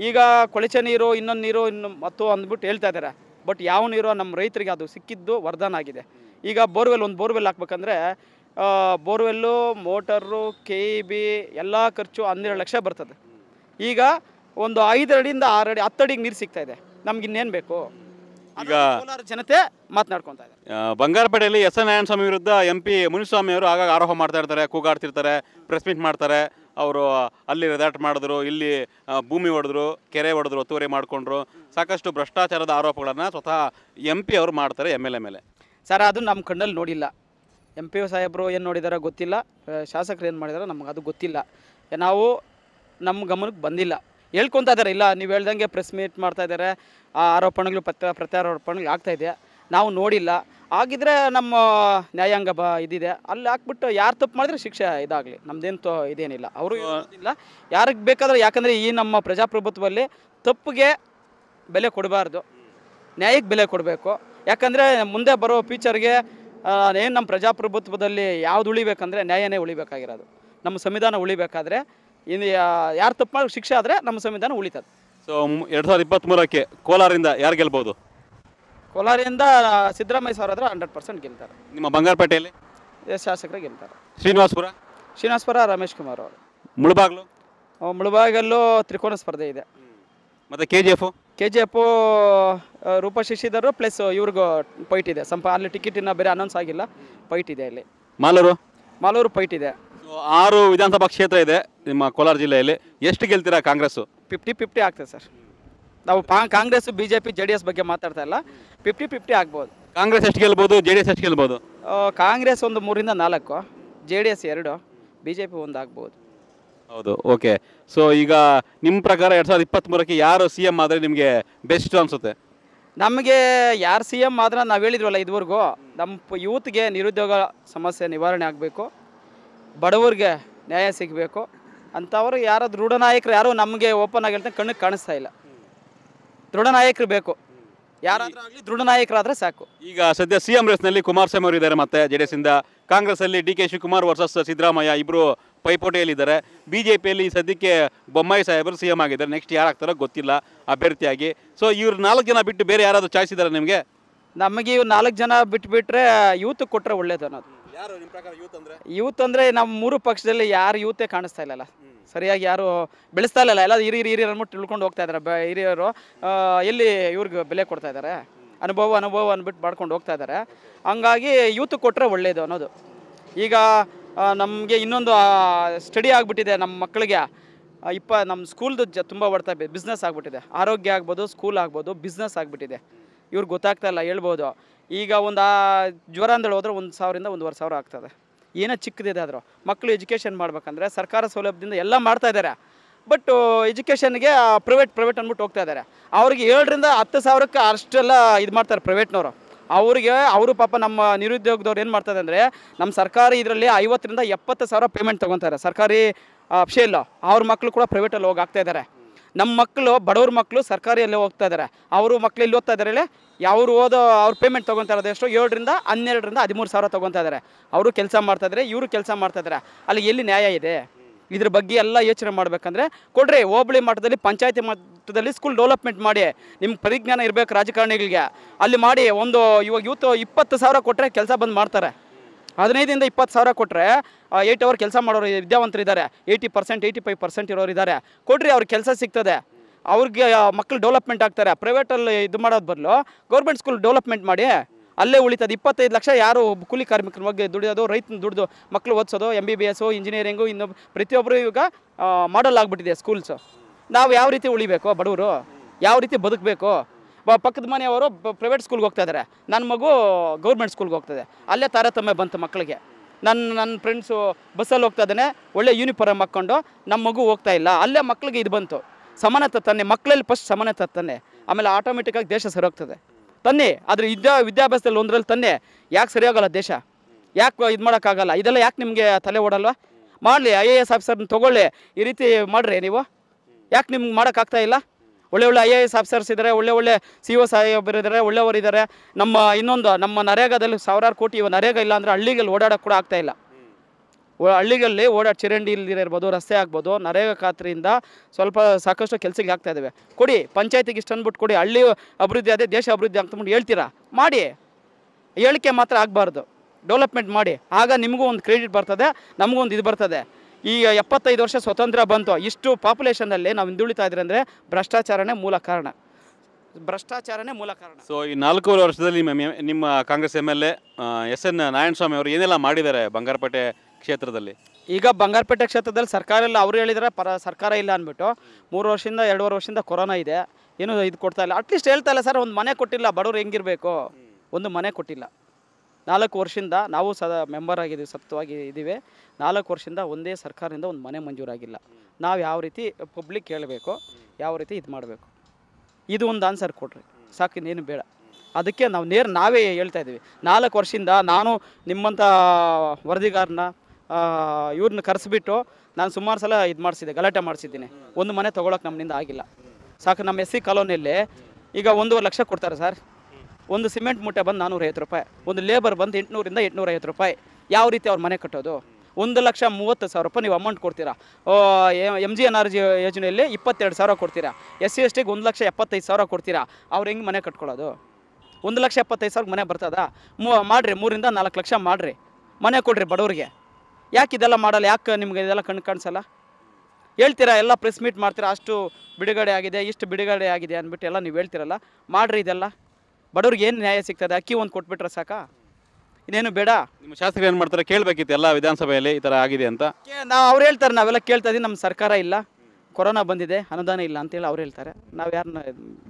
A: ಈಗ ಕೊಳಚೆ ನೀರು ಇನ್ನೊಂದು ನೀರು ಇನ್ನು ಮತ್ತು ಅಂದ್ಬಿಟ್ಟು ಹೇಳ್ತಾ ಇದ್ದಾರೆ ಬಟ್ ಯಾವ ನೀರು ನಮ್ಮ ರೈತರಿಗೆ ಅದು ಸಿಕ್ಕಿದ್ದು ವರದಾನ ಆಗಿದೆ ಈಗ ಬೋರ್ವೆಲ್ ಒಂದು ಬೋರ್ವೆಲ್ ಹಾಕ್ಬೇಕಂದ್ರೆ borewell motor K E B ಎಲ್ಲ ಖರ್ಚು ಹನ್ನೆರಡು ಲಕ್ಷ ಬರ್ತದೆ ಈಗ ಒಂದು ಐದರಡಿಯಿಂದ ಆರಡಿ ಹತ್ತಡಿಗೆ ನೀರು ಸಿಗ್ತಾ ಇದೆ ನಮ್ಗೆ ಇನ್ನೇನು ಬೇಕು ಈಗ ಜನತೆ ಮಾತನಾಡ್ಕೊತಾ ಇದೆ
B: ಬಂಗಾರಪೇಟೆಯಲ್ಲಿ ಎಸ್ ಎನ್ ನಾರಾಯಣ ಸ್ವಾಮಿ ವಿರುದ್ಧ ಎಂ ಪಿ ಮುನಿಸ್ವಾಮಿ ಅವರು ಆಗಾಗ ಆರೋಪ ಮಾಡ್ತಾ ಇರ್ತಾರೆ ಕೂಗಾಡ್ತಿರ್ತಾರೆ ಪ್ರೆಸ್ ಮೀಟ್ ಮಾಡ್ತಾರೆ ಅವರು ಅಲ್ಲಿ ರೆದಾಟ್ ಮಾಡಿದ್ರು ಇಲ್ಲಿ ಭೂಮಿ ಹೊಡೆದ್ರು ಕೆರೆ ಹೊಡೆದ್ರು ಒತ್ತುವರಿ ಮಾಡಿಕೊಂಡ್ರು ಸಾಕಷ್ಟು ಭ್ರಷ್ಟಾಚಾರದ ಆರೋಪಗಳನ್ನು ಸ್ವತಃ ಎಂ ಪಿ ಅವರು ಮಾಡ್ತಾರೆ ಎಮ್ ಎಲ್ ಎ ಮೇಲೆ
A: ಸರ್ ಅದು ನಮ್ಮ ಕಣ್ಣಲ್ಲಿ ನೋಡಿಲ್ಲ ಎಂ ಪಿ ಸಾಹೇಬರು ಏನು ನೋಡಿದಾರೋ ಗೊತ್ತಿಲ್ಲ ಶಾಸಕರು ಏನು ಮಾಡಿದಾರೋ ನಮ್ಗೆ ಅದು ಗೊತ್ತಿಲ್ಲ ನಾವು ನಮ್ಮ ಗಮನಕ್ಕೆ ಬಂದಿಲ್ಲ ಹೇಳ್ಕೊತಾ ಇದ್ದಾರೆ ಇಲ್ಲ ನೀವು ಹೇಳ್ದಂಗೆ ಪ್ರೆಸ್ ಮೀಟ್ ಮಾಡ್ತಾ ಇದ್ದಾರೆ ಆ ಆರೋಪಣೆಗಳು ಪ್ರತ್ಯ ಪ್ರತ್ಯಾರೋಪಣೆಗಳು ಆಗ್ತಾಯಿದೆ ನಾವು ನೋಡಿಲ್ಲ ಆಗಿದ್ರೆ ನಮ್ಮ ನ್ಯಾಯಾಂಗ ಬ ಇದಿದೆ ಅಲ್ಲಿ ಹಾಕ್ಬಿಟ್ಟು ಯಾರು ತಪ್ಪು ಮಾಡಿದ್ರೆ ಶಿಕ್ಷೆ ಇದಾಗಲಿ ನಮ್ದೇನು ತೋ ಇದೇನಿಲ್ಲ ಅವರು ಇಲ್ಲ ಯಾರಿಗೆ ಬೇಕಾದ್ರೆ ಯಾಕಂದರೆ ಈ ನಮ್ಮ ಪ್ರಜಾಪ್ರಭುತ್ವದಲ್ಲಿ ತಪ್ಪಿಗೆ ಬೆಲೆ ಕೊಡಬಾರ್ದು ನ್ಯಾಯಕ್ಕೆ ಬೆಲೆ ಕೊಡಬೇಕು ಯಾಕಂದರೆ ಮುಂದೆ ಬರೋ ಫ್ಯೂಚರ್ಗೆ ಏನು ನಮ್ಮ ಪ್ರಜಾಪ್ರಭುತ್ವದಲ್ಲಿ ಯಾವ್ದು ಉಳಿಬೇಕಂದ್ರೆ ನ್ಯಾಯನೇ ಉಳಿಬೇಕಾಗಿರೋದು ನಮ್ಮ ಸಂವಿಧಾನ ಉಳಿಬೇಕಾದ್ರೆ ಇನ್ನು ಯಾರು ತಪ್ಪು ಮಾಡಿ ಶಿಕ್ಷೆ ಆದರೆ ನಮ್ಮ ಸಂವಿಧಾನ ಉಳಿತದೆ
B: ಸೊ ಎರಡು ಸಾವಿರದ ಇಪ್ಪತ್ತ್ಮೂರಕ್ಕೆ ಕೋಲಾರಿಂದ ಯಾರು ಗೆಲ್ಬೋದು
A: ಕೋಲಾರಿಂದ ಸಿದ್ದರಾಮಯ್ಯ ಸರ್ ಆದರೆ ಹಂಡ್ರೆಡ್ ಪರ್ಸೆಂಟ್ ಗೆಲ್ತಾರೆ
B: ನಿಮ್ಮ ಬಂಗಾರಪೇಟೆಯಲ್ಲಿ
A: ಶಾಸಕರು ಗೆಲ್ತಾರೆ ಶ್ರೀನಿವಾಸಪುರ ಶ್ರೀನಿವಾಸಪುರ ರಮೇಶ್ ಕುಮಾರ್ ಅವರು ಮುಳಬಾಗ್ಲು ಮುಳುಬಾಗಲ್ಲೂ ತ್ರಿಕೋನ ಸ್ಪರ್ಧೆ ಇದೆ ಮತ್ತು K G F K G F Roopa Shashidhar plus ಇವ್ರಿಗೂ ಪೈಟ್ ಇದೆ ಸಂಪ ಅಲ್ಲಿ ಇನ್ನ ಬೇರೆ ಅನೌನ್ಸ್ ಆಗಿಲ್ಲ ಪೈಟ್ ಇದೆ ಇಲ್ಲಿ ಮಾಲೂರು ಮಾಲೂರು ಪೈಟ್ ಇದೆ
B: ಆರು ವಿಧಾನಸಭಾ ಕ್ಷೇತ್ರ ಇದೆ ನಿಮ್ಮ ಕೋಲಾರ ಜಿಲ್ಲೆಯಲ್ಲಿ ಎಷ್ಟು ಗೆಲ್ತೀರಾ ಕಾಂಗ್ರೆಸ್
A: ಫಿಫ್ಟಿ ಫಿಫ್ಟಿ ಆಗ್ತದೆ ಸರ್ ನಾವು Congress B J P J D S ಬಗ್ಗೆ ಮಾತಾಡ್ತಾ ಇಲ್ಲ ಫಿಫ್ಟಿ ಫಿಫ್ಟಿ ಆಗ್ಬೋದು
B: ಕಾಂಗ್ರೆಸ್ ಎಷ್ಟು ಗೆಲ್ಬೋದು ಜೆ ಡಿ ಎಸ್ ಎಷ್ಟು ಗೆಲ್ಬೋದು
A: ಕಾಂಗ್ರೆಸ್ ಒಂದು ಮೂರಿಂದ ನಾಲ್ಕು ಜೆ ಡಿ ಎಸ್ ಎರಡು ಬಿ ಜೆ ಪಿ ಒಂದು ಆಗ್ಬೋದು
B: ಹೌದು ಓಕೆ ಸೊ ಈಗ ನಿಮ್ಮ ಪ್ರಕಾರ ಎರಡು ಸಾವಿರದ ಮೂರಕ್ಕೆ ಯಾರು ಸಿ ಎಮ್ ಆದರೆ ನಿಮಗೆ ಬೆಸ್ಟ್ ಅನಿಸುತ್ತೆ
A: ನಮಗೆ ಯಾರು ಸಿ ಎಮ್ ಆದ್ರೆ ನಾವು ಹೇಳಿದ್ರಲ್ಲ ಇದುವರೆಗೂ ನಮ್ಮ ಯೂತ್ಗೆ ನಿರುದ್ಯೋಗ ಸಮಸ್ಯೆ ನಿವಾರಣೆ ಆಗಬೇಕು ಬಡವರಿಗೆ ನ್ಯಾಯ ಸಿಗಬೇಕು ಅಂಥವ್ರು ಯಾರು ದೃಢ ನಾಯಕರು ಯಾರೂ ನಮಗೆ ಓಪನ್ ಆಗಿ ಹೇಳ್ತಾರೆ ಕಣ್ಣಿಗೆ ಕಾಣಿಸ್ತಾ ಇಲ್ಲ ದೃಢ ನಾಯಕರು ಬೇಕು ಯಾರಾದರೂ ಆಗಲಿ ದೃಢ ನಾಯಕರಾದ್ರೆ ಸಾಕು
B: ಈಗ ಸದ್ಯ ಸಿ ಎಂ ರೇಸ್ನಲ್ಲಿ ಕುಮಾರಸ್ವಾಮಿ ಅವರು ಇದ್ದಾರೆ ಮತ್ತೆ ಎಸ್ ಇಂದ ಕಾಂಗ್ರೆಸ್ ಅಲ್ಲಿ D K Shivakumar versus Siddaramaiah ಇಬ್ಬರು ಪೈಪೋಟಿಯಲ್ಲಿದ್ದಾರೆ ಬಿ ಜೆ ಪಿಯಲ್ಲಿ ಈ ಸದ್ಯಕ್ಕೆ ಬೊಮ್ಮಾಯಿ ಸಾಹೇಬರು ಸಿ ಎಮ್ ಆಗಿದ್ದಾರೆ ನೆಕ್ಸ್ಟ್ ಯಾರು ಆಗ್ತಾರೋ ಗೊತ್ತಿಲ್ಲ ಅಭ್ಯರ್ಥಿಯಾಗಿ ಸೊ ಇವ್ರು ನಾಲ್ಕು ಜನ ಬಿಟ್ಟು ಬೇರೆ
A: ಯಾರಾದರೂ ಚಾಯ್ಸ್ ನಿಮಗೆ ನಮಗೆ ಇವ್ರು ನಾಲ್ಕು ಜನ ಬಿಟ್ರೆ ಯೂತ್ ಕೊಟ್ಟರೆ ಒಳ್ಳೇದು ಅನ್ನೋದು ಯಾರು ನಿಮ್ಮ ಪ್ರಕಾರ ಯೂತ್ ಅಂದರೆ ಯೂತ್ ಅಂದರೆ ನಮ್ಮ ಮೂರು ಪಕ್ಷದಲ್ಲಿ ಯಾರು ಯೂತೇ ಕಾಣಿಸ್ತಾ ಇಲ್ಲಲ್ಲ ಸರಿಯಾಗಿ ಯಾರು ಬೆಳೆಸ್ತಾ ಇಲ್ಲ ಎಲ್ಲ ಹಿರಿಯರು ಹಿರಿಯರು ಅನ್ಬಿಟ್ಟು ತಿಳ್ಕೊಂಡು ಹೋಗ್ತಾ ಇದ್ದಾರೆ ಹಿರಿಯರು ಎಲ್ಲಿ ಇವ್ರಿಗೆ ಬೆಲೆ ಕೊಡ್ತಾ ಇದ್ದಾರೆ ಅನುಭವ ಅನುಭವ ಅಂದ್ಬಿಟ್ಟು ಮಾಡ್ಕೊಂಡು ಹೋಗ್ತಾ ಇದ್ದಾರೆ ಹಂಗಾಗಿ ಯೂತ್ ಕೊಟ್ಟರೆ ಒಳ್ಳೆಯದು ಅನ್ನೋದು ಈಗ ನಮಗೆ ಇನ್ನೊಂದು ಸ್ಟಡಿ ಆಗಿಬಿಟ್ಟಿದೆ ನಮ್ಮ ಮಕ್ಕಳಿಗೆ ಇಪ್ಪ ನಮ್ಮ ಸ್ಕೂಲ್ದು ಜ ತುಂಬ ಬರ್ತಾ ಬಿಸ್ನೆಸ್ ಆಗಿಬಿಟ್ಟಿದೆ ಆರೋಗ್ಯ ಆಗ್ಬೋದು ಸ್ಕೂಲ್ ಆಗ್ಬೋದು ಬಿಸ್ನೆಸ್ ಆಗಿಬಿಟ್ಟಿದೆ ಇವ್ರಿಗೆ ಗೊತ್ತಾಗ್ತಾ ಇಲ್ಲ ಹೇಳ್ಬೋದು ಈಗ ಒಂದು ಆ ಜ್ವರ ಅಂದೇಳಿ ಹೋದ್ರೆ ಒಂದು ಸಾವಿರದಿಂದ ಒಂದುವರೆ ಸಾವಿರ ಆಗ್ತದೆ ಏನೋ ಚಿಕ್ಕದಿದೆ ಆದರೂ ಮಕ್ಕಳು ಎಜುಕೇಷನ್ ಮಾಡಬೇಕಂದ್ರೆ ಸರ್ಕಾರ ಸೌಲಭ್ಯದಿಂದ ಎಲ್ಲ ಮಾಡ್ತಾ ಇದ್ದಾರೆ ಬಟ್ ಎಜುಕೇಷನ್ಗೆ ಪ್ರೈವೇಟ್ ಪ್ರೈವೇಟ್ ಅಂದ್ಬಿಟ್ಟು ಹೋಗ್ತಾ ಇದ್ದಾರೆ ಅವ್ರಿಗೆ ಏಳರಿಂದ ಹತ್ತು ಸಾವಿರಕ್ಕೆ ಅಷ್ಟೆಲ್ಲ ಇದು ಮಾಡ್ತಾರೆ ಪ್ರೈವೇಟ್ನವರು ಅವರಿಗೆ ಅವರು ಪಾಪ ನಮ್ಮ ನಿರುದ್ಯೋಗದವ್ರು ಏನು ಮಾಡ್ತಾರೆ ಅಂದರೆ ನಮ್ಮ ಸರ್ಕಾರಿ ಇದರಲ್ಲಿ ಐವತ್ತರಿಂದ ಎಪ್ಪತ್ತು ಸಾವಿರ ಪೇಮೆಂಟ್ ತೊಗೊತಾರೆ ಸರ್ಕಾರಿ ಇಲ್ಲ ಅವ್ರ ಮಕ್ಕಳು ಕೂಡ ಪ್ರೈವೇಟಲ್ಲಿ ಹೋಗಿ ಆಗ್ತಾ ಇದ್ದಾರೆ ನಮ್ಮ ಮಕ್ಕಳು ಬಡವ್ರ ಮಕ್ಕಳು ಸರ್ಕಾರಿಯಲ್ಲಿ ಹೋಗ್ತಾ ಇದ್ದಾರೆ ಅವರು ಮಕ್ಕಳು ಇಲ್ಲಿ ಓದ್ತಾ ಇದ್ದಾರೆ ಯಾವರು ಓದೋ ಅವ್ರ ಪೇಮೆಂಟ್ ತೊಗೊತಾ ಇರೋದು ಎಷ್ಟು ಏಳರಿಂದ ಹನ್ನೆರಡರಿಂದ ಹದಿಮೂರು ಸಾವಿರ ತೊಗೊತಾ ಇದ್ದಾರೆ ಅವರು ಕೆಲಸ ಮಾಡ್ತಾ ಇದ್ದಾರೆ ಇವರು ಕೆಲಸ ಮಾಡ್ತಾ ಇದ್ದಾರೆ ಅಲ್ಲಿ ಎಲ್ಲಿ ನ್ಯಾಯ ಇದೆ ಇದ್ರ ಬಗ್ಗೆ ಎಲ್ಲ ಯೋಚನೆ ಮಾಡಬೇಕಂದ್ರೆ ಕೊಡ್ರಿ ಹೋಬಳಿ ಮಟ್ಟದಲ್ಲಿ ಪಂಚಾಯತಿ ಮಟ್ಟದಲ್ಲಿ ಸ್ಕೂಲ್ ಡೆವಲಪ್ಮೆಂಟ್ ಮಾಡಿ ನಿಮ್ಮ ಪರಿಜ್ಞಾನ ಇರಬೇಕು ರಾಜಕಾರಣಿಗಳಿಗೆ ಅಲ್ಲಿ ಮಾಡಿ ಒಂದು ಇವಾಗ ಯೂತ್ ಇಪ್ಪತ್ತು ಸಾವಿರ ಕೊಟ್ಟರೆ ಕೆಲಸ ಬಂದು ಮಾಡ್ತಾರೆ ಹದಿನೈದಿಂದ ಇಪ್ಪತ್ತು ಸಾವಿರ ಕೊಟ್ಟರೆ ಏಯ್ಟ್ ಅವರ್ ಕೆಲಸ ಮಾಡೋರು ವಿದ್ಯಾವಂತರು ಇದ್ದಾರೆ eighty percent eighty five percent ಇರೋರು ಇದ್ದಾರೆ ಕೊಡ್ರಿ ಅವ್ರಿಗೆ ಕೆಲಸ ಸಿಗ್ತದೆ ಅವ್ರಿಗೆ ಮಕ್ಕಳು ಡೆವಲಪ್ಮೆಂಟ್ ಆಗ್ತಾರೆ ಪ್ರೈವೇಟಲ್ಲಿ ಇದು ಮಾಡೋದು ಬದಲು ಗೌರ್ಮೆಂಟ್ ಸ್ಕೂಲ್ ಡೆವಲಪ್ಮೆಂಟ್ ಮಾಡಿ ಅಲ್ಲೇ ಉಳಿತದೆ ಇಪ್ಪತ್ತೈದು ಲಕ್ಷ ಯಾರು ಕೂಲಿ ಕಾರ್ಮಿಕರ ಬಗ್ಗೆ ದುಡಿಯೋದು ರೈತನ ದುಡಿದು ಮಕ್ಕಳು ಓದಿಸೋದು M B B S engineering ಇನ್ನು ಪ್ರತಿಯೊಬ್ಬರು ಈಗ ಮಾಡಲ್ ಆಗಿಬಿಟ್ಟಿದೆ ಸ್ಕೂಲ್ಸು ನಾವು ಯಾವ ರೀತಿ ಉಳಿಬೇಕು ಬಡವರು ಯಾವ ರೀತಿ ಬದುಕಬೇಕು ಪಕ್ಕದ ಮನೆಯವರು ಪ್ರೈವೇಟ್ ಸ್ಕೂಲ್ಗೆ ಹೋಗ್ತಾ ಇದ್ದಾರೆ ನನ್ನ ಮಗು ಗೌರ್ಮೆಂಟ್ ಸ್ಕೂಲ್ಗೆ ಹೋಗ್ತದೆ ಅಲ್ಲೇ ತಾರತಮ್ಯ ಬಂತು ಮಕ್ಕಳಿಗೆ ನನ್ನ ನನ್ನ ಫ್ರೆಂಡ್ಸು ಬಸ್ಸಲ್ಲಿ ಹೋಗ್ತಾ ಇದ್ದಾನೆ ಒಳ್ಳೆ ಯೂನಿಫಾರ್ಮ್ ಹಾಕ್ಕೊಂಡು ನಮ್ಮ ಮಗು ಹೋಗ್ತಾ ಇಲ್ಲ ಅಲ್ಲೇ ಮಕ್ಕಳಿಗೆ ಇದು ಬಂತು ಸಮಾನತೆ ತಾನೆ ಮಕ್ಕಳಲ್ಲಿ ಫಸ್ಟ್ ಸಮಾನತೆ ತಾನೆ ಆಮೇಲೆ ಆಟೋಮೆಟಿಕ್ಕಾಗಿ ದೇಶ ಸರಿ ಹೋಗ್ತದೆ ತನ್ನಿ ಆದರೆ ವಿದ್ಯಾ ವಿದ್ಯಾಭ್ಯಾಸದಲ್ಲಿ ಒಂದರಲ್ಲಿ ತನ್ನಿ ಯಾಕೆ ಸರಿಯಾಗಲ್ಲ ದೇಶ ಯಾಕೆ ಇದು ಮಾಡೋಕ್ಕಾಗಲ್ಲ ಇದೆಲ್ಲ ಯಾಕೆ ನಿಮಗೆ ತಲೆ ಓಡಲ್ವಾ ಮಾಡಲಿ ಐ ಎ ಎಸ್ ಆಫೀಸರ್ನ ತೊಗೊಳ್ಳಿ ಈ ರೀತಿ ಮಾಡಿರಿ ನೀವು ಯಾಕೆ ನಿಮ್ಗೆ ಮಾಡೋಕ್ಕಾಗ್ತಾ ಇಲ್ಲ ಒಳ್ಳೆ ಒಳ್ಳೆ ಐ ಎ ಎಸ್ ಆಫೀಸರ್ಸ್ ಇದ್ದಾರೆ ಒಳ್ಳೆ ಒಳ್ಳೆ ಸಿ ಒ e ಸಾಹೇಬರು ಇದ್ದಾರೆ ಒಳ್ಳೆಯವರು ಇದ್ದಾರೆ ನಮ್ಮ ಇನ್ನೊಂದು ನಮ್ಮ ನರೇಗಾದಲ್ಲಿ ಸಾವಿರಾರು ಕೋಟಿ ನರೇಗಾ ಇಲ್ಲ ಅಂದರೆ ಹಳ್ಳಿಗೆ ಓಡಾಡೋಕ್ಕೆ ಕೂಡ ಆಗ್ತಾಯಿಲ್ಲ ಹಳ್ಳಿಗಳಲ್ಲಿ ಓಡಾಡಿ ಚಿರಂಡಿ ಇಲ್ದಿರ ರಸ್ತೆ ಆಗ್ಬೋದು ನರೇಗಾ ಖಾತ್ರಿಯಿಂದ ಸ್ವಲ್ಪ ಸಾಕಷ್ಟು ಕೆಲಸಕ್ಕೆ ಆಗ್ತಾ ಇದ್ದಾವೆ ಕೊಡಿ ಪಂಚಾಯತಿಗೆ ಇಷ್ಟು ಅಂದ್ಬಿಟ್ಟು ಕೊಡಿ ಹಳ್ಳಿ ಅಭಿವೃದ್ಧಿ ಅದೇ ದೇಶ ಅಭಿವೃದ್ಧಿ ಅಂತಂದ್ಬಿಟ್ಟು ಹೇಳ್ತೀರಾ ಮಾಡಿ ಹೇಳಿಕೆ ಮಾತ್ರ ಆಗಬಾರ್ದು ಡೆವಲಪ್ಮೆಂಟ್ ಮಾಡಿ ಆಗ ನಿಮಗೂ ಒಂದು ಕ್ರೆಡಿಟ್ ಬರ್ತದೆ ನಮಗೂ ಒಂದು ಇದು ಬರ್ತದೆ ಈಗ ಎಪ್ಪತ್ತೈದು ವರ್ಷ ಸ್ವತಂತ್ರ ಬಂತು ಇಷ್ಟು ಪಾಪ್ಯುಲೇಷನಲ್ಲಿ ನಾವು ಹಿಂದುಳಿತಾ ಇದ್ರೆ ಅಂದರೆ ಭ್ರಷ್ಟಾಚಾರನೇ ಮೂಲ ಕಾರಣ ಭ್ರಷ್ಟಾಚಾರನೇ ಮೂಲ ಕಾರಣ
B: ಸೊ ಈ ನಾಲ್ಕೂವರೆ ವರ್ಷದಲ್ಲಿ ನಿಮ್ಮ Congress M L A S N Narayanaswamy ಅವರು ಏನೆಲ್ಲ ಮಾಡಿದ್ದಾರೆ ಬಂಗಾರಪೇಟೆ ಕ್ಷೇತ್ರದಲ್ಲಿ
A: ಈಗ ಬಂಗಾರಪೇಟೆ ಕ್ಷೇತ್ರದಲ್ಲಿ ಸರ್ಕಾರ ಇಲ್ಲ ಅವ್ರು ಹೇಳಿದರೆ ಪರ ಸರ್ಕಾರ ಇಲ್ಲ ಅಂದ್ಬಿಟ್ಟು ಮೂರು ವರ್ಷದಿಂದ ಎರಡೂವರೆ ವರ್ಷದಿಂದ ಕೊರೋನಾ ಇದೆ ಏನು ಇದು ಕೊಡ್ತಾ ಇಲ್ಲ ಅಟ್ಲೀಸ್ಟ್ ಹೇಳ್ತಾ ಇಲ್ಲ ಸರ್ ಒಂದು ಮನೆ ಕೊಟ್ಟಿಲ್ಲ ಬಡವ್ರು ಹೆಂಗಿರಬೇಕು ಒಂದು ಮನೆ ಕೊಟ್ಟಿಲ್ಲ ನಾಲ್ಕು ವರ್ಷದಿಂದ ನಾವು ಸದಾ ಮೆಂಬರ್ ಆಗಿದ್ದೀವಿ ಸತ್ವವಾಗಿ ಇದ್ದೀವಿ ನಾಲ್ಕು ವರ್ಷದಿಂದ ಒಂದೇ ಸರ್ಕಾರದಿಂದ ಒಂದು ಮನೆ ಮಂಜೂರಾಗಿಲ್ಲ ನಾವು ಯಾವ ರೀತಿ ಪಬ್ಲಿಕ್ ಕೇಳಬೇಕು ಯಾವ ರೀತಿ ಇದು ಮಾಡಬೇಕು ಇದು ಒಂದು ಆನ್ಸರ್ ಕೊಡ್ರಿ ಸಾಕು ಇನ್ನೇನು ಬೇಡ ಅದಕ್ಕೆ ನಾವು ನೇರ ನಾವೇ ಹೇಳ್ತಾ ಇದ್ದೀವಿ ನಾಲ್ಕು ವರ್ಷದಿಂದ ನಾನು ನಿಮ್ಮಂಥ ವರದಿಗಾರನ ಇವ್ರನ್ನ ಕರೆಸಿಬಿಟ್ಟು ನಾನು ಸುಮಾರು ಸಲ ಇದು ಮಾಡಿಸಿದ್ದೆ ಗಲಾಟೆ ಮಾಡಿಸಿದ್ದೀನಿ ಒಂದು ಮನೆ ತೊಗೊಳಕ್ಕೆ ನಮ್ಮಿಂದ ಆಗಿಲ್ಲ ಸಾಕು ನಮ್ಮ ಎಸ್ ಸಿ ಕಾಲೋನಿಯಲ್ಲಿ ಈಗ ಒಂದೂವರೆ ಲಕ್ಷ ಕೊಡ್ತಾರೆ ಸರ್ ಒಂದು ಸಿಮೆಂಟ್ ಮೂಟೆ ಬಂದು ನಾನ್ನೂರೈವತ್ತು ರೂಪಾಯಿ ಒಂದು ಲೇಬರ್ ಬಂದು ಎಂಟುನೂರಿಂದ ಎಂಟುನೂರೈವತ್ತು ರೂಪಾಯಿ ಯಾವ ರೀತಿ ಅವ್ರ ಮನೆ ಕಟ್ಟೋದು ಒಂದು ಲಕ್ಷ ಮೂವತ್ತು ಸಾವಿರ ರೂಪಾಯಿ ನೀವು ಅಮೌಂಟ್ ಕೊಡ್ತೀರಾ M G N R G ಯೋಜನೆಯಲ್ಲಿ ಇಪ್ಪತ್ತೆರಡು ಸಾವಿರ ಕೊಡ್ತೀರಾ ಎಸ್ ಸಿ ಎಸ್ ಟಿಗೆ ಒಂದು ಲಕ್ಷ ಎಪ್ಪತ್ತೈದು ಸಾವಿರ ಕೊಡ್ತೀರಾ ಅವ್ರು ಹೆಂಗೆ ಮನೆ ಕಟ್ಕೊಳ್ಳೋದು ಒಂದು ಲಕ್ಷ ಎಪ್ಪತ್ತೈದು ಸಾವಿರ ಮನೆ ಬರ್ತದಾ ಮೂ ಮಾಡಿರಿ ಮೂರಿಂದ ನಾಲ್ಕು ಲಕ್ಷ ಮಾಡಿರಿ ಮನೆ ಕೊಡಿರಿ ಬಡವರಿಗೆ ಯಾಕೆ ಇದೆಲ್ಲ ಮಾಡಲ್ಲ ಯಾಕೆ ನಿಮ್ಗೆ ಇದೆಲ್ಲ ಕಣ್ಣು ಕಾಣಿಸಲ್ಲ ಹೇಳ್ತೀರಾ ಎಲ್ಲ ಪ್ರೆಸ್ ಮೀಟ್ ಮಾಡ್ತೀರಾ ಅಷ್ಟು ಬಿಡುಗಡೆ ಆಗಿದೆ ಇಷ್ಟು ಬಿಡುಗಡೆ ಆಗಿದೆ ಅಂದ್ಬಿಟ್ಟು ಎಲ್ಲ ನೀವು ಹೇಳ್ತಿರಲ್ಲ ಮಾಡ್ರಿ ಇದೆಲ್ಲ ಬಡವ್ರಿಗೆ ಏನು ನ್ಯಾಯ ಸಿಗ್ತದೆ ಅಕ್ಕಿ ಒಂದು ಕೊಟ್ಬಿಟ್ರೆ ಸಾಕ ಇನ್ನೇನು ಬೇಡ ನಿಮ್ಮ ಶಾಸಕರು ಏನು ಮಾಡ್ತಾರೆ
B: ಕೇಳಬೇಕಿತ್ತು ಎಲ್ಲ ವಿಧಾನಸಭೆಯಲ್ಲಿ ಈ ಥರ ಆಗಿದೆ ಅಂತ
A: ನಾವು ಅವ್ರು ಹೇಳ್ತಾರೆ ನಾವೆಲ್ಲ ಕೇಳ್ತಾ ಇದ್ದೀವಿ ನಮ್ಮ ಸರ್ಕಾರ ಇಲ್ಲ ಕೊರೋನಾ ಬಂದಿದೆ ಅನುದಾನ ಇಲ್ಲ ಅಂತೇಳಿ ಅವ್ರು ಹೇಳ್ತಾರೆ ನಾವು ಯಾರನ್ನ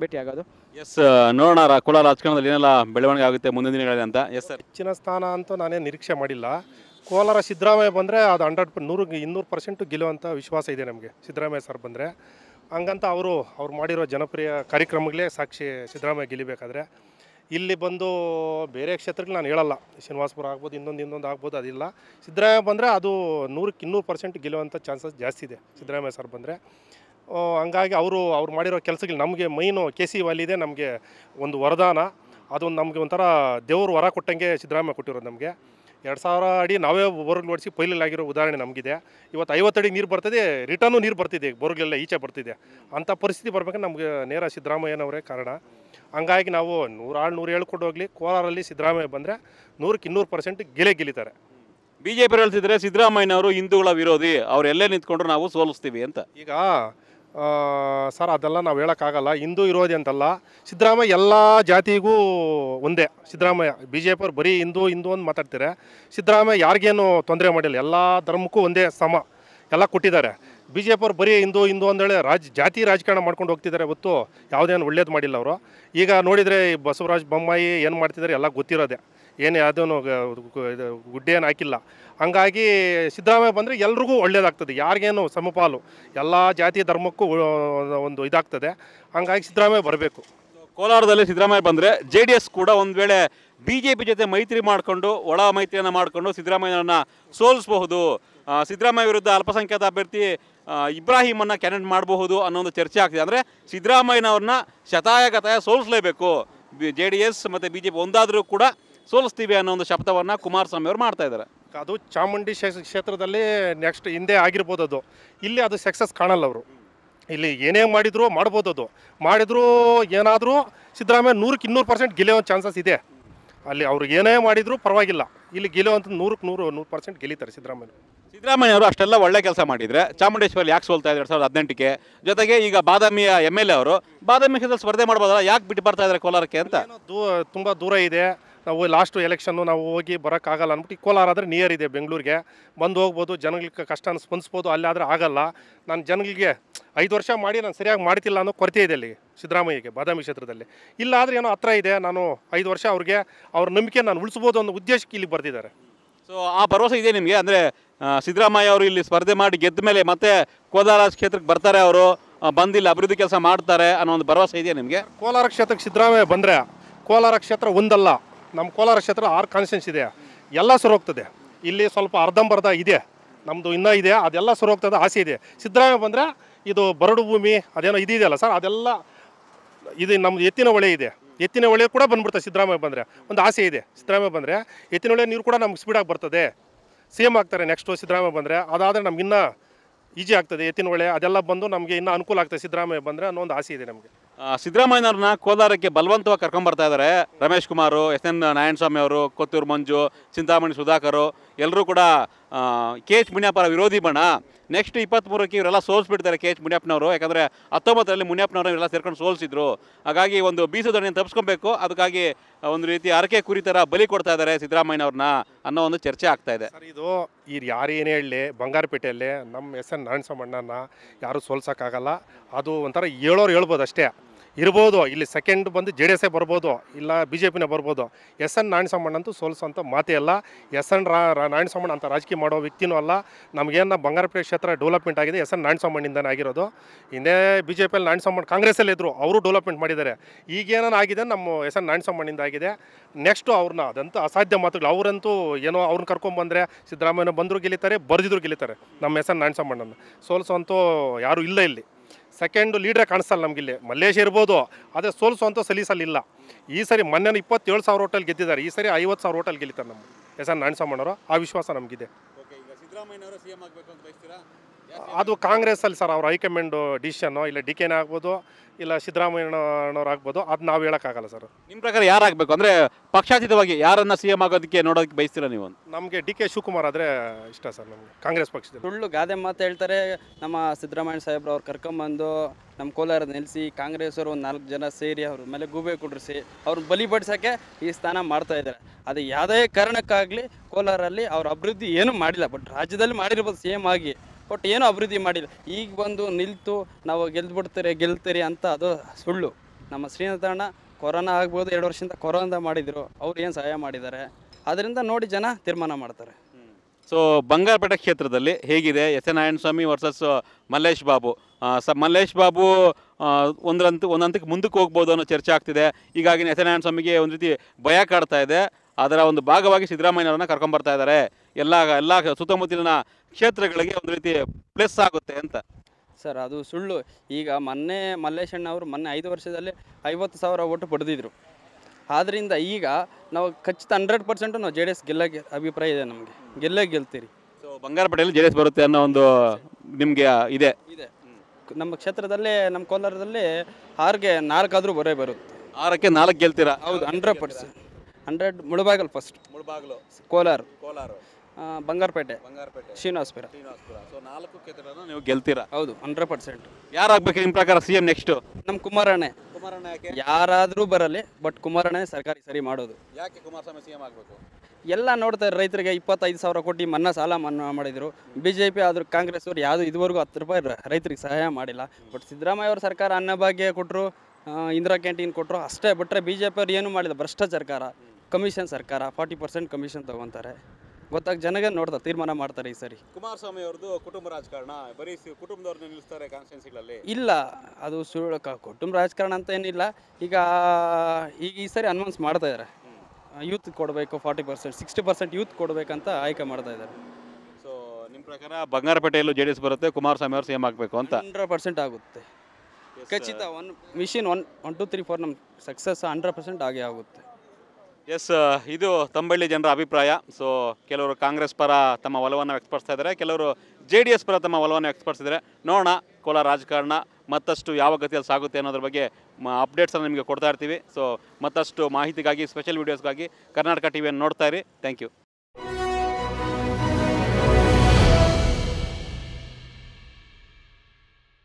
A: ಭೇಟಿ ಆಗೋದು
B: ಎಸ್ ನೋಡೋಣ ಕುಲ ರಾಜಕಾರಣದಲ್ಲಿ ಏನೆಲ್ಲ ಬೆಳವಣಿಗೆ ಆಗುತ್ತೆ ಮುಂದಿನ ದಿನಗಳಲ್ಲಿ ಅಂತ ಎಸ್ ಸರ್
A: ಹೆಚ್ಚಿನ ಸ್ಥಾನ ಅಂತೂ ನಾನೇನು ನಿರೀಕ್ಷೆ ಮಾಡಿಲ್ಲ
C: ಕೋಲಾರ ಸಿದ್ದರಾಮಯ್ಯ ಬಂದರೆ ಅದು ಹಂಡ್ರೆಡ್ ನೂರು ಇನ್ನೂರು ಪರ್ಸೆಂಟು ಗೆಲ್ಲುವಂಥ ವಿಶ್ವಾಸ ಇದೆ ನಮಗೆ ಸಿದ್ದರಾಮಯ್ಯ ಸರ್ ಬಂದರೆ ಹಂಗಂತ ಅವರು ಅವ್ರು ಮಾಡಿರೋ ಜನಪ್ರಿಯ ಕಾರ್ಯಕ್ರಮಗಳೇ ಸಾಕ್ಷಿ ಸಿದ್ದರಾಮಯ್ಯ ಗೆಲ್ಲಬೇಕಾದ್ರೆ ಇಲ್ಲಿ ಬಂದು ಬೇರೆ ಕ್ಷೇತ್ರಕ್ಕೆ ನಾನು ಹೇಳಲ್ಲ ಶ್ರೀನಿವಾಸಪುರ ಆಗ್ಬೋದು ಇನ್ನೊಂದು ಇನ್ನೊಂದು ಆಗ್ಬೋದು ಅದಿಲ್ಲ ಸಿದ್ದರಾಮಯ್ಯ ಬಂದರೆ ಅದು ನೂರಕ್ಕೆ ಇನ್ನೂರು ಪರ್ಸೆಂಟ್ ಗೆಲ್ಲುವಂಥ ಚಾನ್ಸಸ್ ಜಾಸ್ತಿ ಇದೆ ಸಿದ್ದರಾಮಯ್ಯ ಸರ್ ಬಂದರೆ ಹಂಗಾಗಿ ಅವರು ಅವ್ರು ಮಾಡಿರೋ ಕೆಲಸಗಳು ನಮಗೆ ಮೈನು ಕೆ ಸಿ ವಾಲಿದೆ ನಮಗೆ ಒಂದು ವರದಾನ ಅದೊಂದು ನಮಗೆ ಒಂಥರ ದೇವರು ವರ ಕೊಟ್ಟಂಗೆ ಸಿದ್ದರಾಮಯ್ಯ ಕೊಟ್ಟಿರೋದು ನಮಗೆ ಎರಡು ಸಾವಿರ ಅಡಿ ನಾವೇ ಬೋರ್ಗಲ್ ಓಡಿಸಿ ಆಗಿರೋ ಉದಾಹರಣೆ ನಮಗಿದೆ ಇವತ್ತು ಐವತ್ತು ಅಡಿ ನೀರು ಬರ್ತದೆ ರಿಟರ್ನು ನೀರು ಬರ್ತಿದೆ ಬೋರ್ಗೆಲ್ಲ ಈಚೆ ಬರ್ತಿದೆ ಅಂಥ ಪರಿಸ್ಥಿತಿ ಬರ್ಬೇಕು ನಮಗೆ ನೇರ ಸಿದ್ದರಾಮಯ್ಯನವರೇ ಕಾರಣ ಹಂಗಾಗಿ ನಾವು ನೂರಾಳು ನೂರು ಹೇಳ್ಕೊಂಡು ಹೋಗಲಿ ಕೋಲಾರಲ್ಲಿ ಸಿದ್ದರಾಮಯ್ಯ ಬಂದರೆ ನೂರಕ್ಕೆ ಇನ್ನೂರು ಪರ್ಸೆಂಟ್ ಗೆಲೇ ಗೆಲಿತಾರೆ
B: ಬಿ ಜೆ ಪಿ ಹೇಳ್ತಿದ್ರೆ ಸಿದ್ದರಾಮಯ್ಯನವರು ಹಿಂದೂಗಳ ವಿರೋಧಿ ಅವರೆಲ್ಲೇ ನಿಂತ್ಕೊಂಡ್ರು ನಾವು ಸೋಲಿಸ್ತೀವಿ
C: ಅಂತ ಈಗ ಸರ್ ಅದೆಲ್ಲ ನಾವು ಹೇಳೋಕ್ಕಾಗಲ್ಲ ಹಿಂದೂ ಇರೋದೆ ಅಂತಲ್ಲ ಸಿದ್ದರಾಮಯ್ಯ ಎಲ್ಲ ಜಾತಿಗೂ ಒಂದೇ ಸಿದ್ದರಾಮಯ್ಯ ಬಿ ಜೆ ಪಿಯವ್ರು ಬರೀ ಹಿಂದೂ ಹಿಂದೂ ಅಂತ ಮಾತಾಡ್ತಾರೆ ಸಿದ್ದರಾಮಯ್ಯ ಯಾರಿಗೇನು ತೊಂದರೆ ಮಾಡಿಲ್ಲ ಎಲ್ಲ ಧರ್ಮಕ್ಕೂ ಒಂದೇ ಸಮ ಎಲ್ಲ ಕೊಟ್ಟಿದ್ದಾರೆ ಬಿ ಜೆ ಪಿಯವ್ರು ಬರೀ ಹಿಂದೂ ಹಿಂದೂ ಅಂದೇಳಿ ರಾಜ್ ಜಾತಿ ರಾಜಕಾರಣ ಮಾಡ್ಕೊಂಡು ಹೋಗ್ತಿದ್ದಾರೆ ಇವತ್ತು ಯಾವುದೇನು ಒಳ್ಳೇದು ಮಾಡಿಲ್ಲ ಅವರು ಈಗ ನೋಡಿದರೆ ಬಸವರಾಜ ಬೊಮ್ಮಾಯಿ ಏನು ಮಾಡ್ತಿದ್ದಾರೆ ಎಲ್ಲ ಗೊತ್ತಿರೋದೆ ಏನು ಯಾವುದೂ ಇದು ಏನು ಹಾಕಿಲ್ಲ ಹಂಗಾಗಿ ಸಿದ್ದರಾಮಯ್ಯ ಬಂದರೆ ಎಲ್ರಿಗೂ ಒಳ್ಳೆಯದಾಗ್ತದೆ ಯಾರಿಗೇನು ಸಮಪಾಲು ಎಲ್ಲ ಜಾತಿ ಧರ್ಮಕ್ಕೂ ಒಂದು ಇದಾಗ್ತದೆ ಹಂಗಾಗಿ ಸಿದ್ದರಾಮಯ್ಯ ಬರಬೇಕು ಕೋಲಾರದಲ್ಲಿ ಸಿದ್ದರಾಮಯ್ಯ
B: ಬಂದರೆ ಜೆ ಡಿ ಎಸ್ ಕೂಡ ಒಂದು ವೇಳೆ ಬಿ ಜೆ ಪಿ ಜೊತೆ ಮೈತ್ರಿ ಮಾಡಿಕೊಂಡು ಒಳ ಮೈತ್ರಿಯನ್ನು ಮಾಡಿಕೊಂಡು ಸಿದ್ದರಾಮಯ್ಯನ ಸೋಲಿಸಬಹುದು ಸಿದ್ದರಾಮಯ್ಯ ವಿರುದ್ಧ ಅಲ್ಪಸಂಖ್ಯಾತ ಅಭ್ಯರ್ಥಿ ಇಬ್ರಾಹಿಮನ್ನು ಕ್ಯಾಂಡಿಡೇಟ್ ಮಾಡಬಹುದು ಅನ್ನೋ ಒಂದು ಚರ್ಚೆ ಆಗ್ತಿದೆ ಅಂದರೆ ಸಿದ್ದರಾಮಯ್ಯನವ್ರನ್ನ ಶತಾಯಗತಾಯ ಸೋಲಿಸಲೇಬೇಕು ಜೆ ಡಿ ಎಸ್ ಮತ್ತು ಬಿ ಜೆ ಪಿ ಒಂದಾದರೂ ಕೂಡ ಸೋಲಿಸ್ತೀವಿ ಅನ್ನೋ ಒಂದು ಶಬ್ದವನ್ನು ಕುಮಾರಸ್ವಾಮಿ ಅವರು ಮಾಡ್ತಾ ಇದ್ದಾರೆ
C: ಅದು ಚಾಮುಂಡಿ ಕ್ಷೇತ್ರದಲ್ಲಿ ನೆಕ್ಸ್ಟ್ ಹಿಂದೆ ಆಗಿರ್ಬೋದು ಅದು ಇಲ್ಲಿ ಅದು ಸಕ್ಸಸ್ ಕಾಣಲ್ಲ ಅವರು ಇಲ್ಲಿ ಏನೇ ಮಾಡಿದ್ರು ಮಾಡ್ಬೋದು ಅದು ಮಾಡಿದ್ರು ಏನಾದರೂ ಸಿದ್ದರಾಮಯ್ಯ ನೂರಕ್ಕೆ ಇನ್ನೂರು ಪರ್ಸೆಂಟ್ ಗೆಲ್ಲುವ ಚಾನ್ಸಸ್ ಇದೆ ಅಲ್ಲಿ ಅವರು ಏನೇ ಮಾಡಿದರೂ ಪರವಾಗಿಲ್ಲ ಇಲ್ಲಿ ಅಂತ ನೂರಕ್ಕೆ ನೂರು ನೂರು ಪರ್ಸೆಂಟ್ ಗೆಲ್ಲಿತಾರೆ ಸಿದ್ದರಾಮಯ್ಯ ಸಿದ್ದರಾಮಯ್ಯ
B: ಅವರು ಅಷ್ಟೆಲ್ಲ ಒಳ್ಳೆ ಕೆಲಸ ಮಾಡಿದರೆ
C: ಚಾಮುಂಡೇಶ್ವರಿ ಯಾಕೆ ಸೋಲ್ತಾ ಇದ್ದಾರೆ ಎರಡು ಸಾವಿರದ
B: ಹದಿನೆಂಟಕ್ಕೆ ಜೊತೆಗೆ ಈಗ ಬಾದಾಮಿಯ ಎಮ್ ಎಲ್ ಎ ಅವರು ಬಾದಾಮಿ ಕ್ಷೇತ್ರದಲ್ಲಿ ಸ್ಪರ್ಧೆ ಮಾಡ್ಬೋದಲ್ಲ ಯಾಕೆ ಬಿಟ್ಟು ಬರ್ತಾ ಇದ್ದಾರೆ ಕೋಲಾರಕ್ಕೆ ಅಂತ
C: ದೂ ತುಂಬ ದೂರ ಇದೆ ನಾವು ಲಾಸ್ಟ್ ಎಲೆಕ್ಷನ್ನು ನಾವು ಹೋಗಿ ಬರೋಕ್ಕಾಗಲ್ಲ ಅಂದ್ಬಿಟ್ಟು ಕೋಲಾರ ಆದರೆ ನಿಯರ್ ಇದೆ ಬೆಂಗಳೂರಿಗೆ ಬಂದು ಹೋಗ್ಬೋದು ಜನಗಳಿಗೆ ಕಷ್ಟ ಸ್ಪಂದಿಸ್ಬೋದು ಅಲ್ಲಾದರೆ ಆಗಲ್ಲ ನಾನು ಜನಗಳಿಗೆ ಐದು ವರ್ಷ ಮಾಡಿ ನಾನು ಸರಿಯಾಗಿ ಮಾಡ್ತಿಲ್ಲ ಅನ್ನೋ ಕೊರತೆ ಇದೆ ಅಲ್ಲಿ ಸಿದ್ದರಾಮಯ್ಯಗೆ ಬಾದಾಮಿ ಕ್ಷೇತ್ರದಲ್ಲಿ ಇಲ್ಲ ಏನೋ ಹತ್ರ ಇದೆ ನಾನು ಐದು ವರ್ಷ ಅವ್ರಿಗೆ ಅವ್ರ ನಂಬಿಕೆ ನಾನು ಉಳಿಸ್ಬೋದು ಅನ್ನೋ ಉದ್ದೇಶಕ್ಕೆ ಇಲ್ಲಿ ಬರ್ತಿದ್ದಾರೆ ಸೊ ಆ
B: ಭರವಸೆ ಇದೆ ನಿಮಗೆ ಅಂದರೆ ಸಿದ್ದರಾಮಯ್ಯ ಅವರು ಇಲ್ಲಿ ಸ್ಪರ್ಧೆ ಮಾಡಿ ಗೆದ್ದ ಮೇಲೆ ಮತ್ತೆ ಕೋಲಾರ ಕ್ಷೇತ್ರಕ್ಕೆ ಬರ್ತಾರೆ
C: ಅವರು ಬಂದಿಲ್ಲ ಅಭಿವೃದ್ಧಿ ಕೆಲಸ ಮಾಡ್ತಾರೆ ಅನ್ನೋ ಒಂದು ಭರವಸೆ ಇದೆಯಾ ನಿಮಗೆ ಕೋಲಾರ ಕ್ಷೇತ್ರಕ್ಕೆ ಸಿದ್ದರಾಮಯ್ಯ ಬಂದರೆ ಕೋಲಾರ ಕ್ಷೇತ್ರ ಒಂದಲ್ಲ ನಮ್ಮ ಕೋಲಾರ ಕ್ಷೇತ್ರ ಆರು ಕಾನ್ಸ್ಟೆನ್ಸ್ ಇದೆ ಎಲ್ಲ ಹೋಗ್ತದೆ ಇಲ್ಲಿ ಸ್ವಲ್ಪ ಅರ್ಧಂಬರ್ಧ ಇದೆ ನಮ್ಮದು ಇನ್ನೂ ಇದೆ ಅದೆಲ್ಲ ಹೋಗ್ತದೆ ಆಸೆ ಇದೆ ಸಿದ್ದರಾಮಯ್ಯ ಬಂದರೆ ಇದು ಬರಡು ಭೂಮಿ ಅದೇನೋ ಇದೆಯಲ್ಲ ಸರ್ ಅದೆಲ್ಲ ಇದು ನಮ್ಮದು ಎತ್ತಿನ ಹೊಳೆ ಇದೆ ಎತ್ತಿನ ಹೊಳೆ ಕೂಡ ಬಂದ್ಬಿಡ್ತದೆ ಸಿದ್ದರಾಮಯ್ಯ ಬಂದರೆ ಒಂದು ಆಸೆ ಇದೆ ಸಿದ್ದರಾಮಯ್ಯ ಬಂದರೆ ಎತ್ತಿನ ಹೊಳೆ ನೀರು ಕೂಡ ನಮ್ಗೆ ಸ್ಪೀಡಾಗಿ ಬರ್ತದೆ ಸೇಮ್ ಆಗ್ತಾರೆ ನೆಕ್ಸ್ಟು ಸಿದ್ದರಾಮಯ್ಯ ಬಂದರೆ ಅದಾದರೆ ಇನ್ನೂ ಈಜಿ ಆಗ್ತದೆ ಎತ್ತಿನ ಹೊಳೆ ಅದೆಲ್ಲ ಬಂದು ನಮಗೆ ಇನ್ನೂ ಅನುಕೂಲ ಆಗ್ತದೆ ಸಿದ್ದರಾಮಯ್ಯ ಬಂದರೆ ಅನ್ನೋ ಒಂದು ಆಸೆ ಇದೆ ನಮಗೆ ಸಿದ್ದರಾಮಯ್ಯನವ್ರನ್ನ ಕೋಲಾರಕ್ಕೆ ಬಲವಂತವಾಗಿ
B: ಬರ್ತಾ ಇದ್ದಾರೆ ರಮೇಶ್ ಕುಮಾರ್ ಎಸ್ ಎನ್ ನಾರಾಯಣಸ್ವಾಮಿ ಅವರು ಕೊತ್ತೂರು ಮಂಜು ಚಿಂತಾಮಣಿ ಸುಧಾಕರ್ ಎಲ್ಲರೂ ಕೂಡ ಕೆ ಎಚ್ ಮುನಿಯಪ್ಪರ ವಿರೋಧಿ ಬಣ ನೆಕ್ಸ್ಟ್ ಇಪ್ಪತ್ತ್ಮೂರಕ್ಕೆ ಇವರೆಲ್ಲ ಸೋಲ್ಸ್ಬಿಡ್ತಾರೆ ಕೆ ಎಚ್ ಮುನಿಯಪ್ಪನವರು ಯಾಕಂದರೆ ಹತ್ತೊಂಬತ್ತರಲ್ಲಿ ಮುನಿಯಪ್ಪನವರು ಎಲ್ಲ ಸೇರ್ಕೊಂಡು ಸೋಲಿಸಿದ್ರು ಹಾಗಾಗಿ ಒಂದು ಬೀಸು ದಣಿಯನ್ನು ತಪ್ಪಿಸ್ಕೊಬೇಕು ಅದಕ್ಕಾಗಿ ಒಂದು ರೀತಿ ಅರಕೆ ಕುರಿತರ ಬಲಿ ಕೊಡ್ತಾ ಇದ್ದಾರೆ ಸಿದ್ದರಾಮಯ್ಯನವ್ರನ್ನ ಅನ್ನೋ ಒಂದು ಚರ್ಚೆ ಆಗ್ತಾ ಇದೆ
C: ಸರ್ ಇದು ಯಾರು ಯಾರೇನೇ ಹೇಳಲಿ ಬಂಗಾರಪೇಟೆಯಲ್ಲಿ ನಮ್ಮ ಎಸ್ ಎನ್ ನಾರಾಯಣಸ್ವಾಮಣ್ಣನ ಯಾರೂ ಸೋಲ್ಸೋಕ್ಕಾಗಲ್ಲ ಅದು ಒಂಥರ ಹೇಳೋರು ಹೇಳ್ಬೋದು ಅಷ್ಟೇ ಇರ್ಬೋದು ಇಲ್ಲಿ ಸೆಕೆಂಡ್ ಬಂದು ಜೆ ಡಿ ಎಸ್ಸೇ ಬರ್ಬೋದು ಇಲ್ಲ ಬಿ ಜೆ ಪಿನೇ ಬರ್ಬೋದು ಎಸ್ ಎನ್ ನಾರಾಯಣಸ್ವಾಮಣ್ಣ ಅಂತೂ ಸೋಲ್ಸೋಂಥ ಮಾತೇ ಅಲ್ಲ ಎಸ್ ಎನ್ ರಾ ನಾರಾಯಣಸ್ವಾಮಣ್ಣ ಅಂತ ರಾಜಕೀಯ ಮಾಡೋ ವ್ಯಕ್ತಿನೂ ಅಲ್ಲ ನಮಗೇನು ಬಂಗಾರಪೇಟೆ ಕ್ಷೇತ್ರ ಡೆವಲಪ್ಮೆಂಟ್ ಆಗಿದೆ ಎಸ್ ಎನ್ ನಾರಾಯಣಸ್ವಾಮಣ್ಣಿಂದನೇ ಆಗಿರೋದು ಇನ್ನೇ ಬಿ ಜೆ ಪಿಯಲ್ಲಿ ನಾರಾಯಣಸ್ವಾಮಣ್ಣ ಕಾಂಗ್ರೆಸಲ್ಲಿ ಇದ್ದರು ಅವರು ಡೆವಲಪ್ಮೆಂಟ್ ಮಾಡಿದ್ದಾರೆ ಈಗೇನೋ ಆಗಿದೆ ನಮ್ಮ ಎಸ್ ಎನ್ ನಾರಾಯಣಸ್ವಾಮಣ್ಣಿಂದ ಆಗಿದೆ ನೆಕ್ಸ್ಟು ಅವ್ರನ್ನ ಅದಂತೂ ಅಸಾಧ್ಯ ಮಾತುಗಳು ಅವರಂತೂ ಏನೋ ಅವ್ರನ್ನ ಕರ್ಕೊಂಬಂದರೆ ಸಿದ್ದರಾಮಯ್ಯ ಬಂದರೂ ಗೆಲ್ಲಿತಾರೆ ಬರೆದಿದ್ರು ಗೆಲ್ಲಿತಾರೆ ನಮ್ಮ ಎಸ್ ಎನ್ ಸೋಲಿಸೋ ಅಂತೂ ಯಾರೂ ಇಲ್ಲ ಇಲ್ಲಿ ಸೆಕೆಂಡ್ ಲೀಡ್ರೇ ನಮ್ಗೆ ಇಲ್ಲಿ ಮಲ್ಲೇಶ್ ಇರ್ಬೋದು ಆದರೆ ಅಂತ ಸಲೀಸಲ್ಲಿಲ್ಲ ಈ ಸರಿ ಮೊನ್ನೆ ಇಪ್ಪತ್ತೇಳು ಸಾವಿರ ಹೋಟೆಲ್ ಗೆದ್ದಿದ್ದಾರೆ ಈ ಸರಿ ಐವತ್ತು ಸಾವಿರ ಹೋಟೆಲ್ ಗೆಲ್ಲಿತಾರೆ ನಮ್ಮ ಎಸ್ ಎನ್ ಆ ವಿಶ್ವಾಸ ನಮಗಿದೆ ಸಿದ್ದರಾಮಯ್ಯವರು ಸಿ ಎಂ ಆಗಬೇಕು ಅಂತ ಬಯಸ್ತೀರಾ ಅದು ಅಲ್ಲಿ ಸರ್ ಅವ್ರ ಹೈಕಮಾಂಡ್ ಡಿಸಿಷನ್ನು ಇಲ್ಲ ಡಿ ಕೆನೇ ಆಗ್ಬೋದು ಇಲ್ಲ ಸಿದ್ದರಾಮಯ್ಯನವ್ರು ಆಗ್ಬೋದು ಅದು ನಾವು ಹೇಳೋಕ್ಕಾಗಲ್ಲ ಸರ್
B: ನಿಮ್ಮ ಪ್ರಕಾರ ಯಾರು ಅಂದರೆ ಪಕ್ಷಾತೀತವಾಗಿ ಯಾರನ್ನು ಸಿ ಆಗೋದಕ್ಕೆ ನೋಡೋದಕ್ಕೆ ಬಯಸ್ತೀರಾ ನೀವು
D: ನಮಗೆ ಡಿ ಕೆ ಶಿವಕುಮಾರ್ ಆದರೆ ಇಷ್ಟ ಸರ್ ನಮಗೆ ಕಾಂಗ್ರೆಸ್ ಪಕ್ಷದ ಸುಳ್ಳು ಗಾದೆ ಮಾತು ಹೇಳ್ತಾರೆ ನಮ್ಮ ಸಿದ್ದರಾಮಯ್ಯ ಸಾಹೇಬ್ರು ಅವ್ರು ಕರ್ಕೊಂಬಂದು ನಮ್ಮ ಕೋಲಾರ ನೆಲೆಸಿ ಕಾಂಗ್ರೆಸ್ ಅವರು ಒಂದು ನಾಲ್ಕು ಜನ ಸೇರಿ ಅವ್ರ ಮೇಲೆ ಗೂಬೆ ಕುಡ್ರಿಸಿ ಅವ್ರನ್ನ ಬಲಿಪಡಿಸೋಕ್ಕೆ ಈ ಸ್ಥಾನ ಮಾಡ್ತಾ ಇದ್ದಾರೆ ಅದು ಯಾವುದೇ ಕಾರಣಕ್ಕಾಗಲಿ ಕೋಲಾರಲ್ಲಿ ಅವ್ರ ಅಭಿವೃದ್ಧಿ ಏನೂ ಮಾಡಿಲ್ಲ ಬಟ್ ರಾಜ್ಯದಲ್ಲಿ ಮಾಡಿರ್ಬೋದು ಸೇಮ್ ಆಗಿ ಬಟ್ ಏನೂ ಅಭಿವೃದ್ಧಿ ಮಾಡಿಲ್ಲ ಈಗ ಬಂದು ನಿಲ್ತು ನಾವು ಗೆಲ್ದ್ಬಿಡ್ತಾರೆ ಗೆಲ್ತೀರಿ ಅಂತ ಅದು ಸುಳ್ಳು ನಮ್ಮ ಅಣ್ಣ ಕೊರೋನಾ ಆಗ್ಬೋದು ಎರಡು ವರ್ಷದಿಂದ ಕೊರೋನಾದ ಮಾಡಿದರು ಅವ್ರು ಏನು ಸಹಾಯ ಮಾಡಿದ್ದಾರೆ ಅದರಿಂದ ನೋಡಿ ಜನ ತೀರ್ಮಾನ ಮಾಡ್ತಾರೆ
B: ಸೊ ಬಂಗಾರಪೇಟೆ ಕ್ಷೇತ್ರದಲ್ಲಿ ಹೇಗಿದೆ S A Narayana Narayanaswamy versus Mallesh Babu ಸ ಮಲ್ಲೇಶ್ ಬಾಬು ಒಂದರಂತ ಒಂದಂತಕ್ಕೆ ಮುಂದಕ್ಕೆ ಹೋಗ್ಬೋದು ಅನ್ನೋ ಚರ್ಚೆ ಆಗ್ತಿದೆ ಹೀಗಾಗಿ ಎಸ್ ಎ ನಾರಾಯಣ ಸ್ವಾಮಿಗೆ ಒಂದು ರೀತಿ ಭಯ ಕಾಡ್ತಾ ಇದೆ ಅದರ ಒಂದು ಭಾಗವಾಗಿ ಸಿದ್ದರಾಮಯ್ಯವ್ರನ್ನ ಕರ್ಕೊಂಡ್ಬರ್ತಾ ಇದ್ದಾರೆ ಎಲ್ಲ ಎಲ್ಲ ಸುತ್ತಮುತ್ತಲಿನ ಕ್ಷೇತ್ರಗಳಿಗೆ ಒಂದು ರೀತಿ ಪ್ಲಸ್ ಆಗುತ್ತೆ ಅಂತ
D: ಸರ್ ಅದು ಸುಳ್ಳು ಈಗ ಮೊನ್ನೆ ಮಲ್ಲೇಶಣ್ಣ ಅವರು ಮೊನ್ನೆ ಐದು ವರ್ಷದಲ್ಲಿ ಐವತ್ತು ಸಾವಿರ ಓಟು ಪಡೆದಿದ್ರು ಆದ್ದರಿಂದ ಈಗ ನಾವು ಖಚಿತ ಹಂಡ್ರೆಡ್ ಪರ್ಸೆಂಟು ನಾವು ಜೆ ಡಿ ಎಸ್ ಗೆಲ್ಲಕ್ಕೆ ಅಭಿಪ್ರಾಯ ಇದೆ ನಮಗೆ ಗೆಲ್ಲೇ ಗೆಲ್ತೀರಿ
B: ಸೊ ಬಂಗಾರಪಡೆಯಲ್ಲಿ ಜೆಡಿಎಸ್ ಜೆ ಡಿ ಎಸ್ ಬರುತ್ತೆ ಅನ್ನೋ ಒಂದು ನಿಮಗೆ ಇದೆ
D: ಇದೆ ನಮ್ಮ ಕ್ಷೇತ್ರದಲ್ಲಿ ನಮ್ಮ ಕೋಲಾರದಲ್ಲಿ ಆರ್ಗೆ ನಾಲ್ಕಾದರೂ ಬರೇ ಬರುತ್ತೆ ಆರಕ್ಕೆ ನಾಲ್ಕು ಗೆಲ್ತೀರಾ ಹೌದು hundred percent hundred Mulbagal first Mulbagal Kolar Kolar Bangarapet Bangarapet Srinivaspur
B: Srinivaspur so ನಾಲ್ಕು ನೀವು
D: ಗೆಲ್ತೀರಾ ಹೌದು ಹಂಡ್ರೆಡ್ ಪರ್ಸೆಂಟ್ ಯಾರಾಗಬೇಕು ನಿಮ್ಮ ಪ್ರಕಾರ ಸಿ ಎಂ ನೆಕ್ಸ್ಟು ನಮ್ಮ ಕುಮಾರಣ್ಣೆ ಕುಮಾರಣ್ಣ ಯಾಕೆ ಯಾರಾದರೂ ಬರಲಿ ಬಟ್ ಕುಮಾರಣ್ಣೆ ಸರ್ಕಾರಿ ಸರಿ ಮಾಡೋದು
B: ಯಾಕೆ ಕುಮಾರಸ್ವಾಮಿ ಸಿ ಎಂ ಆಗಬೇಕು
D: ಎಲ್ಲ ನೋಡ್ತಾರೆ ರೈತರಿಗೆ ಇಪ್ಪತ್ತೈದು ಸಾವಿರ ಕೋಟಿ ಮನ್ನಾ ಸಾಲ ಮನ್ನಾ ಮಾಡಿದ್ರು ಬಿ ಜೆ ಪಿ ಆದರೂ ಕಾಂಗ್ರೆಸ್ ಅವರು ಯಾವುದು ಇದುವರೆಗೂ ಹತ್ತು ರೂಪಾಯಿ ರೈತರಿಗೆ ಸಹಾಯ ಮಾಡಿಲ್ಲ ಬಟ್ ಸಿದ್ದರಾಮಯ್ಯ ಅವ್ರ ಸರ್ಕಾರ ಅನ್ನಭಾಗ್ಯ ಕೊಟ್ಟರು ಇಂದಿರಾ ಕ್ಯಾಂಟೀನ್ ಕೊಟ್ಟರು ಅಷ್ಟೇ ಬಿಟ್ರೆ ಬಿ ಜೆ ಪಿ ಅವ್ರು ಏನು ಮಾಡಿಲ್ಲ ಸರ್ಕಾರ ಕಮಿಷನ್ ಸರ್ಕಾರ ಫಾರ್ಟಿ ಪರ್ಸೆಂಟ್ ಕಮಿಷನ್ ತಗೊತಾರೆ ಗೊತ್ತಾಗ ಜನಗೆ ನೋಡ್ತಾ ತೀರ್ಮಾನ ಮಾಡ್ತಾರೆ ಈ ಸರಿ
B: ಕುಮಾರಸ್ವಾಮಿ ಅವ್ರದ್ದು ಕುಟುಂಬ ರಾಜಕಾರಣ ಬರೀ ಕುಟುಂಬದವ್ರನ್ನ ನಿಲ್ಲಿಸ್ತಾರೆ ಕಾನ್ಸ್ಟೆನ್ಸಿಗಳಲ್ಲಿ
D: ಇಲ್ಲ ಅದು ಸುಳ್ಳು ಕುಟುಂಬ ರಾಜಕಾರಣ ಅಂತ ಏನಿಲ್ಲ ಈಗ ಈಗ ಈ ಸರಿ ಅನೌನ್ಸ್ ಮಾಡ್ತಾ ಇದ್ದಾರೆ ಯೂತ್ ಕೊಡಬೇಕು forty percent sixty percent youth ಕೊಡಬೇಕಂತ ಆಯ್ಕೆ ಮಾಡ್ತಾ ಇದ್ದಾರೆ ಸೊ ನಿಮ್ಮ ಪ್ರಕಾರ
B: ಬಂಗಾರಪೇಟೆಯಲ್ಲೂ ಜೆ ಡಿ ಎಸ್ ಬರುತ್ತೆ ಕುಮಾರಸ್ವಾಮಿ ಅವರು ಸೇಮ್ ಆಗಬೇಕು ಅಂತ
D: ಹಂಡ್ರೆಡ್ ಪರ್ಸೆಂಟ್ ಆಗುತ್ತೆ ಖಚಿತ one machine one one two three four ನಮ್ಮ ಸಕ್ಸಸ್ ಹಂಡ್ರೆಡ್ ಪರ್ಸೆಂಟ್ ಆಗೇ ಆಗುತ್ತೆ
B: ಎಸ್ uh, ಇದು ತಂಬಳ್ಳಿ ಜನರ ಅಭಿಪ್ರಾಯ ಸೊ ಕೆಲವರು ಕಾಂಗ್ರೆಸ್ ಪರ ತಮ್ಮ ಒಲವನ್ನು ವ್ಯಕ್ತಪಡಿಸ್ತಾ ಇದ್ದಾರೆ ಕೆಲವರು ಜೆ ಡಿ ಎಸ್ ಪರ ತಮ್ಮ ಒಲವನ್ನು ಇದ್ದಾರೆ ನೋಡೋಣ ಕೋಲಾರ ರಾಜಕಾರಣ ಮತ್ತಷ್ಟು ಯಾವ ಗತಿಯಲ್ಲಿ ಸಾಗುತ್ತೆ ಅನ್ನೋದ್ರ ಬಗ್ಗೆ ಅಪ್ಡೇಟ್ಸನ್ನು ನಿಮಗೆ ಕೊಡ್ತಾ ಇರ್ತೀವಿ ಸೊ ಮತ್ತಷ್ಟು ಮಾಹಿತಿಗಾಗಿ ಸ್ಪೆಷಲ್ ವೀಡಿಯೋಸ್ಗಾಗಿ ಕರ್ನಾಟಕ ಟಿ ವಿಯನ್ನು ನೋಡ್ತಾ ಇರಿ ಥ್ಯಾಂಕ್ ಯು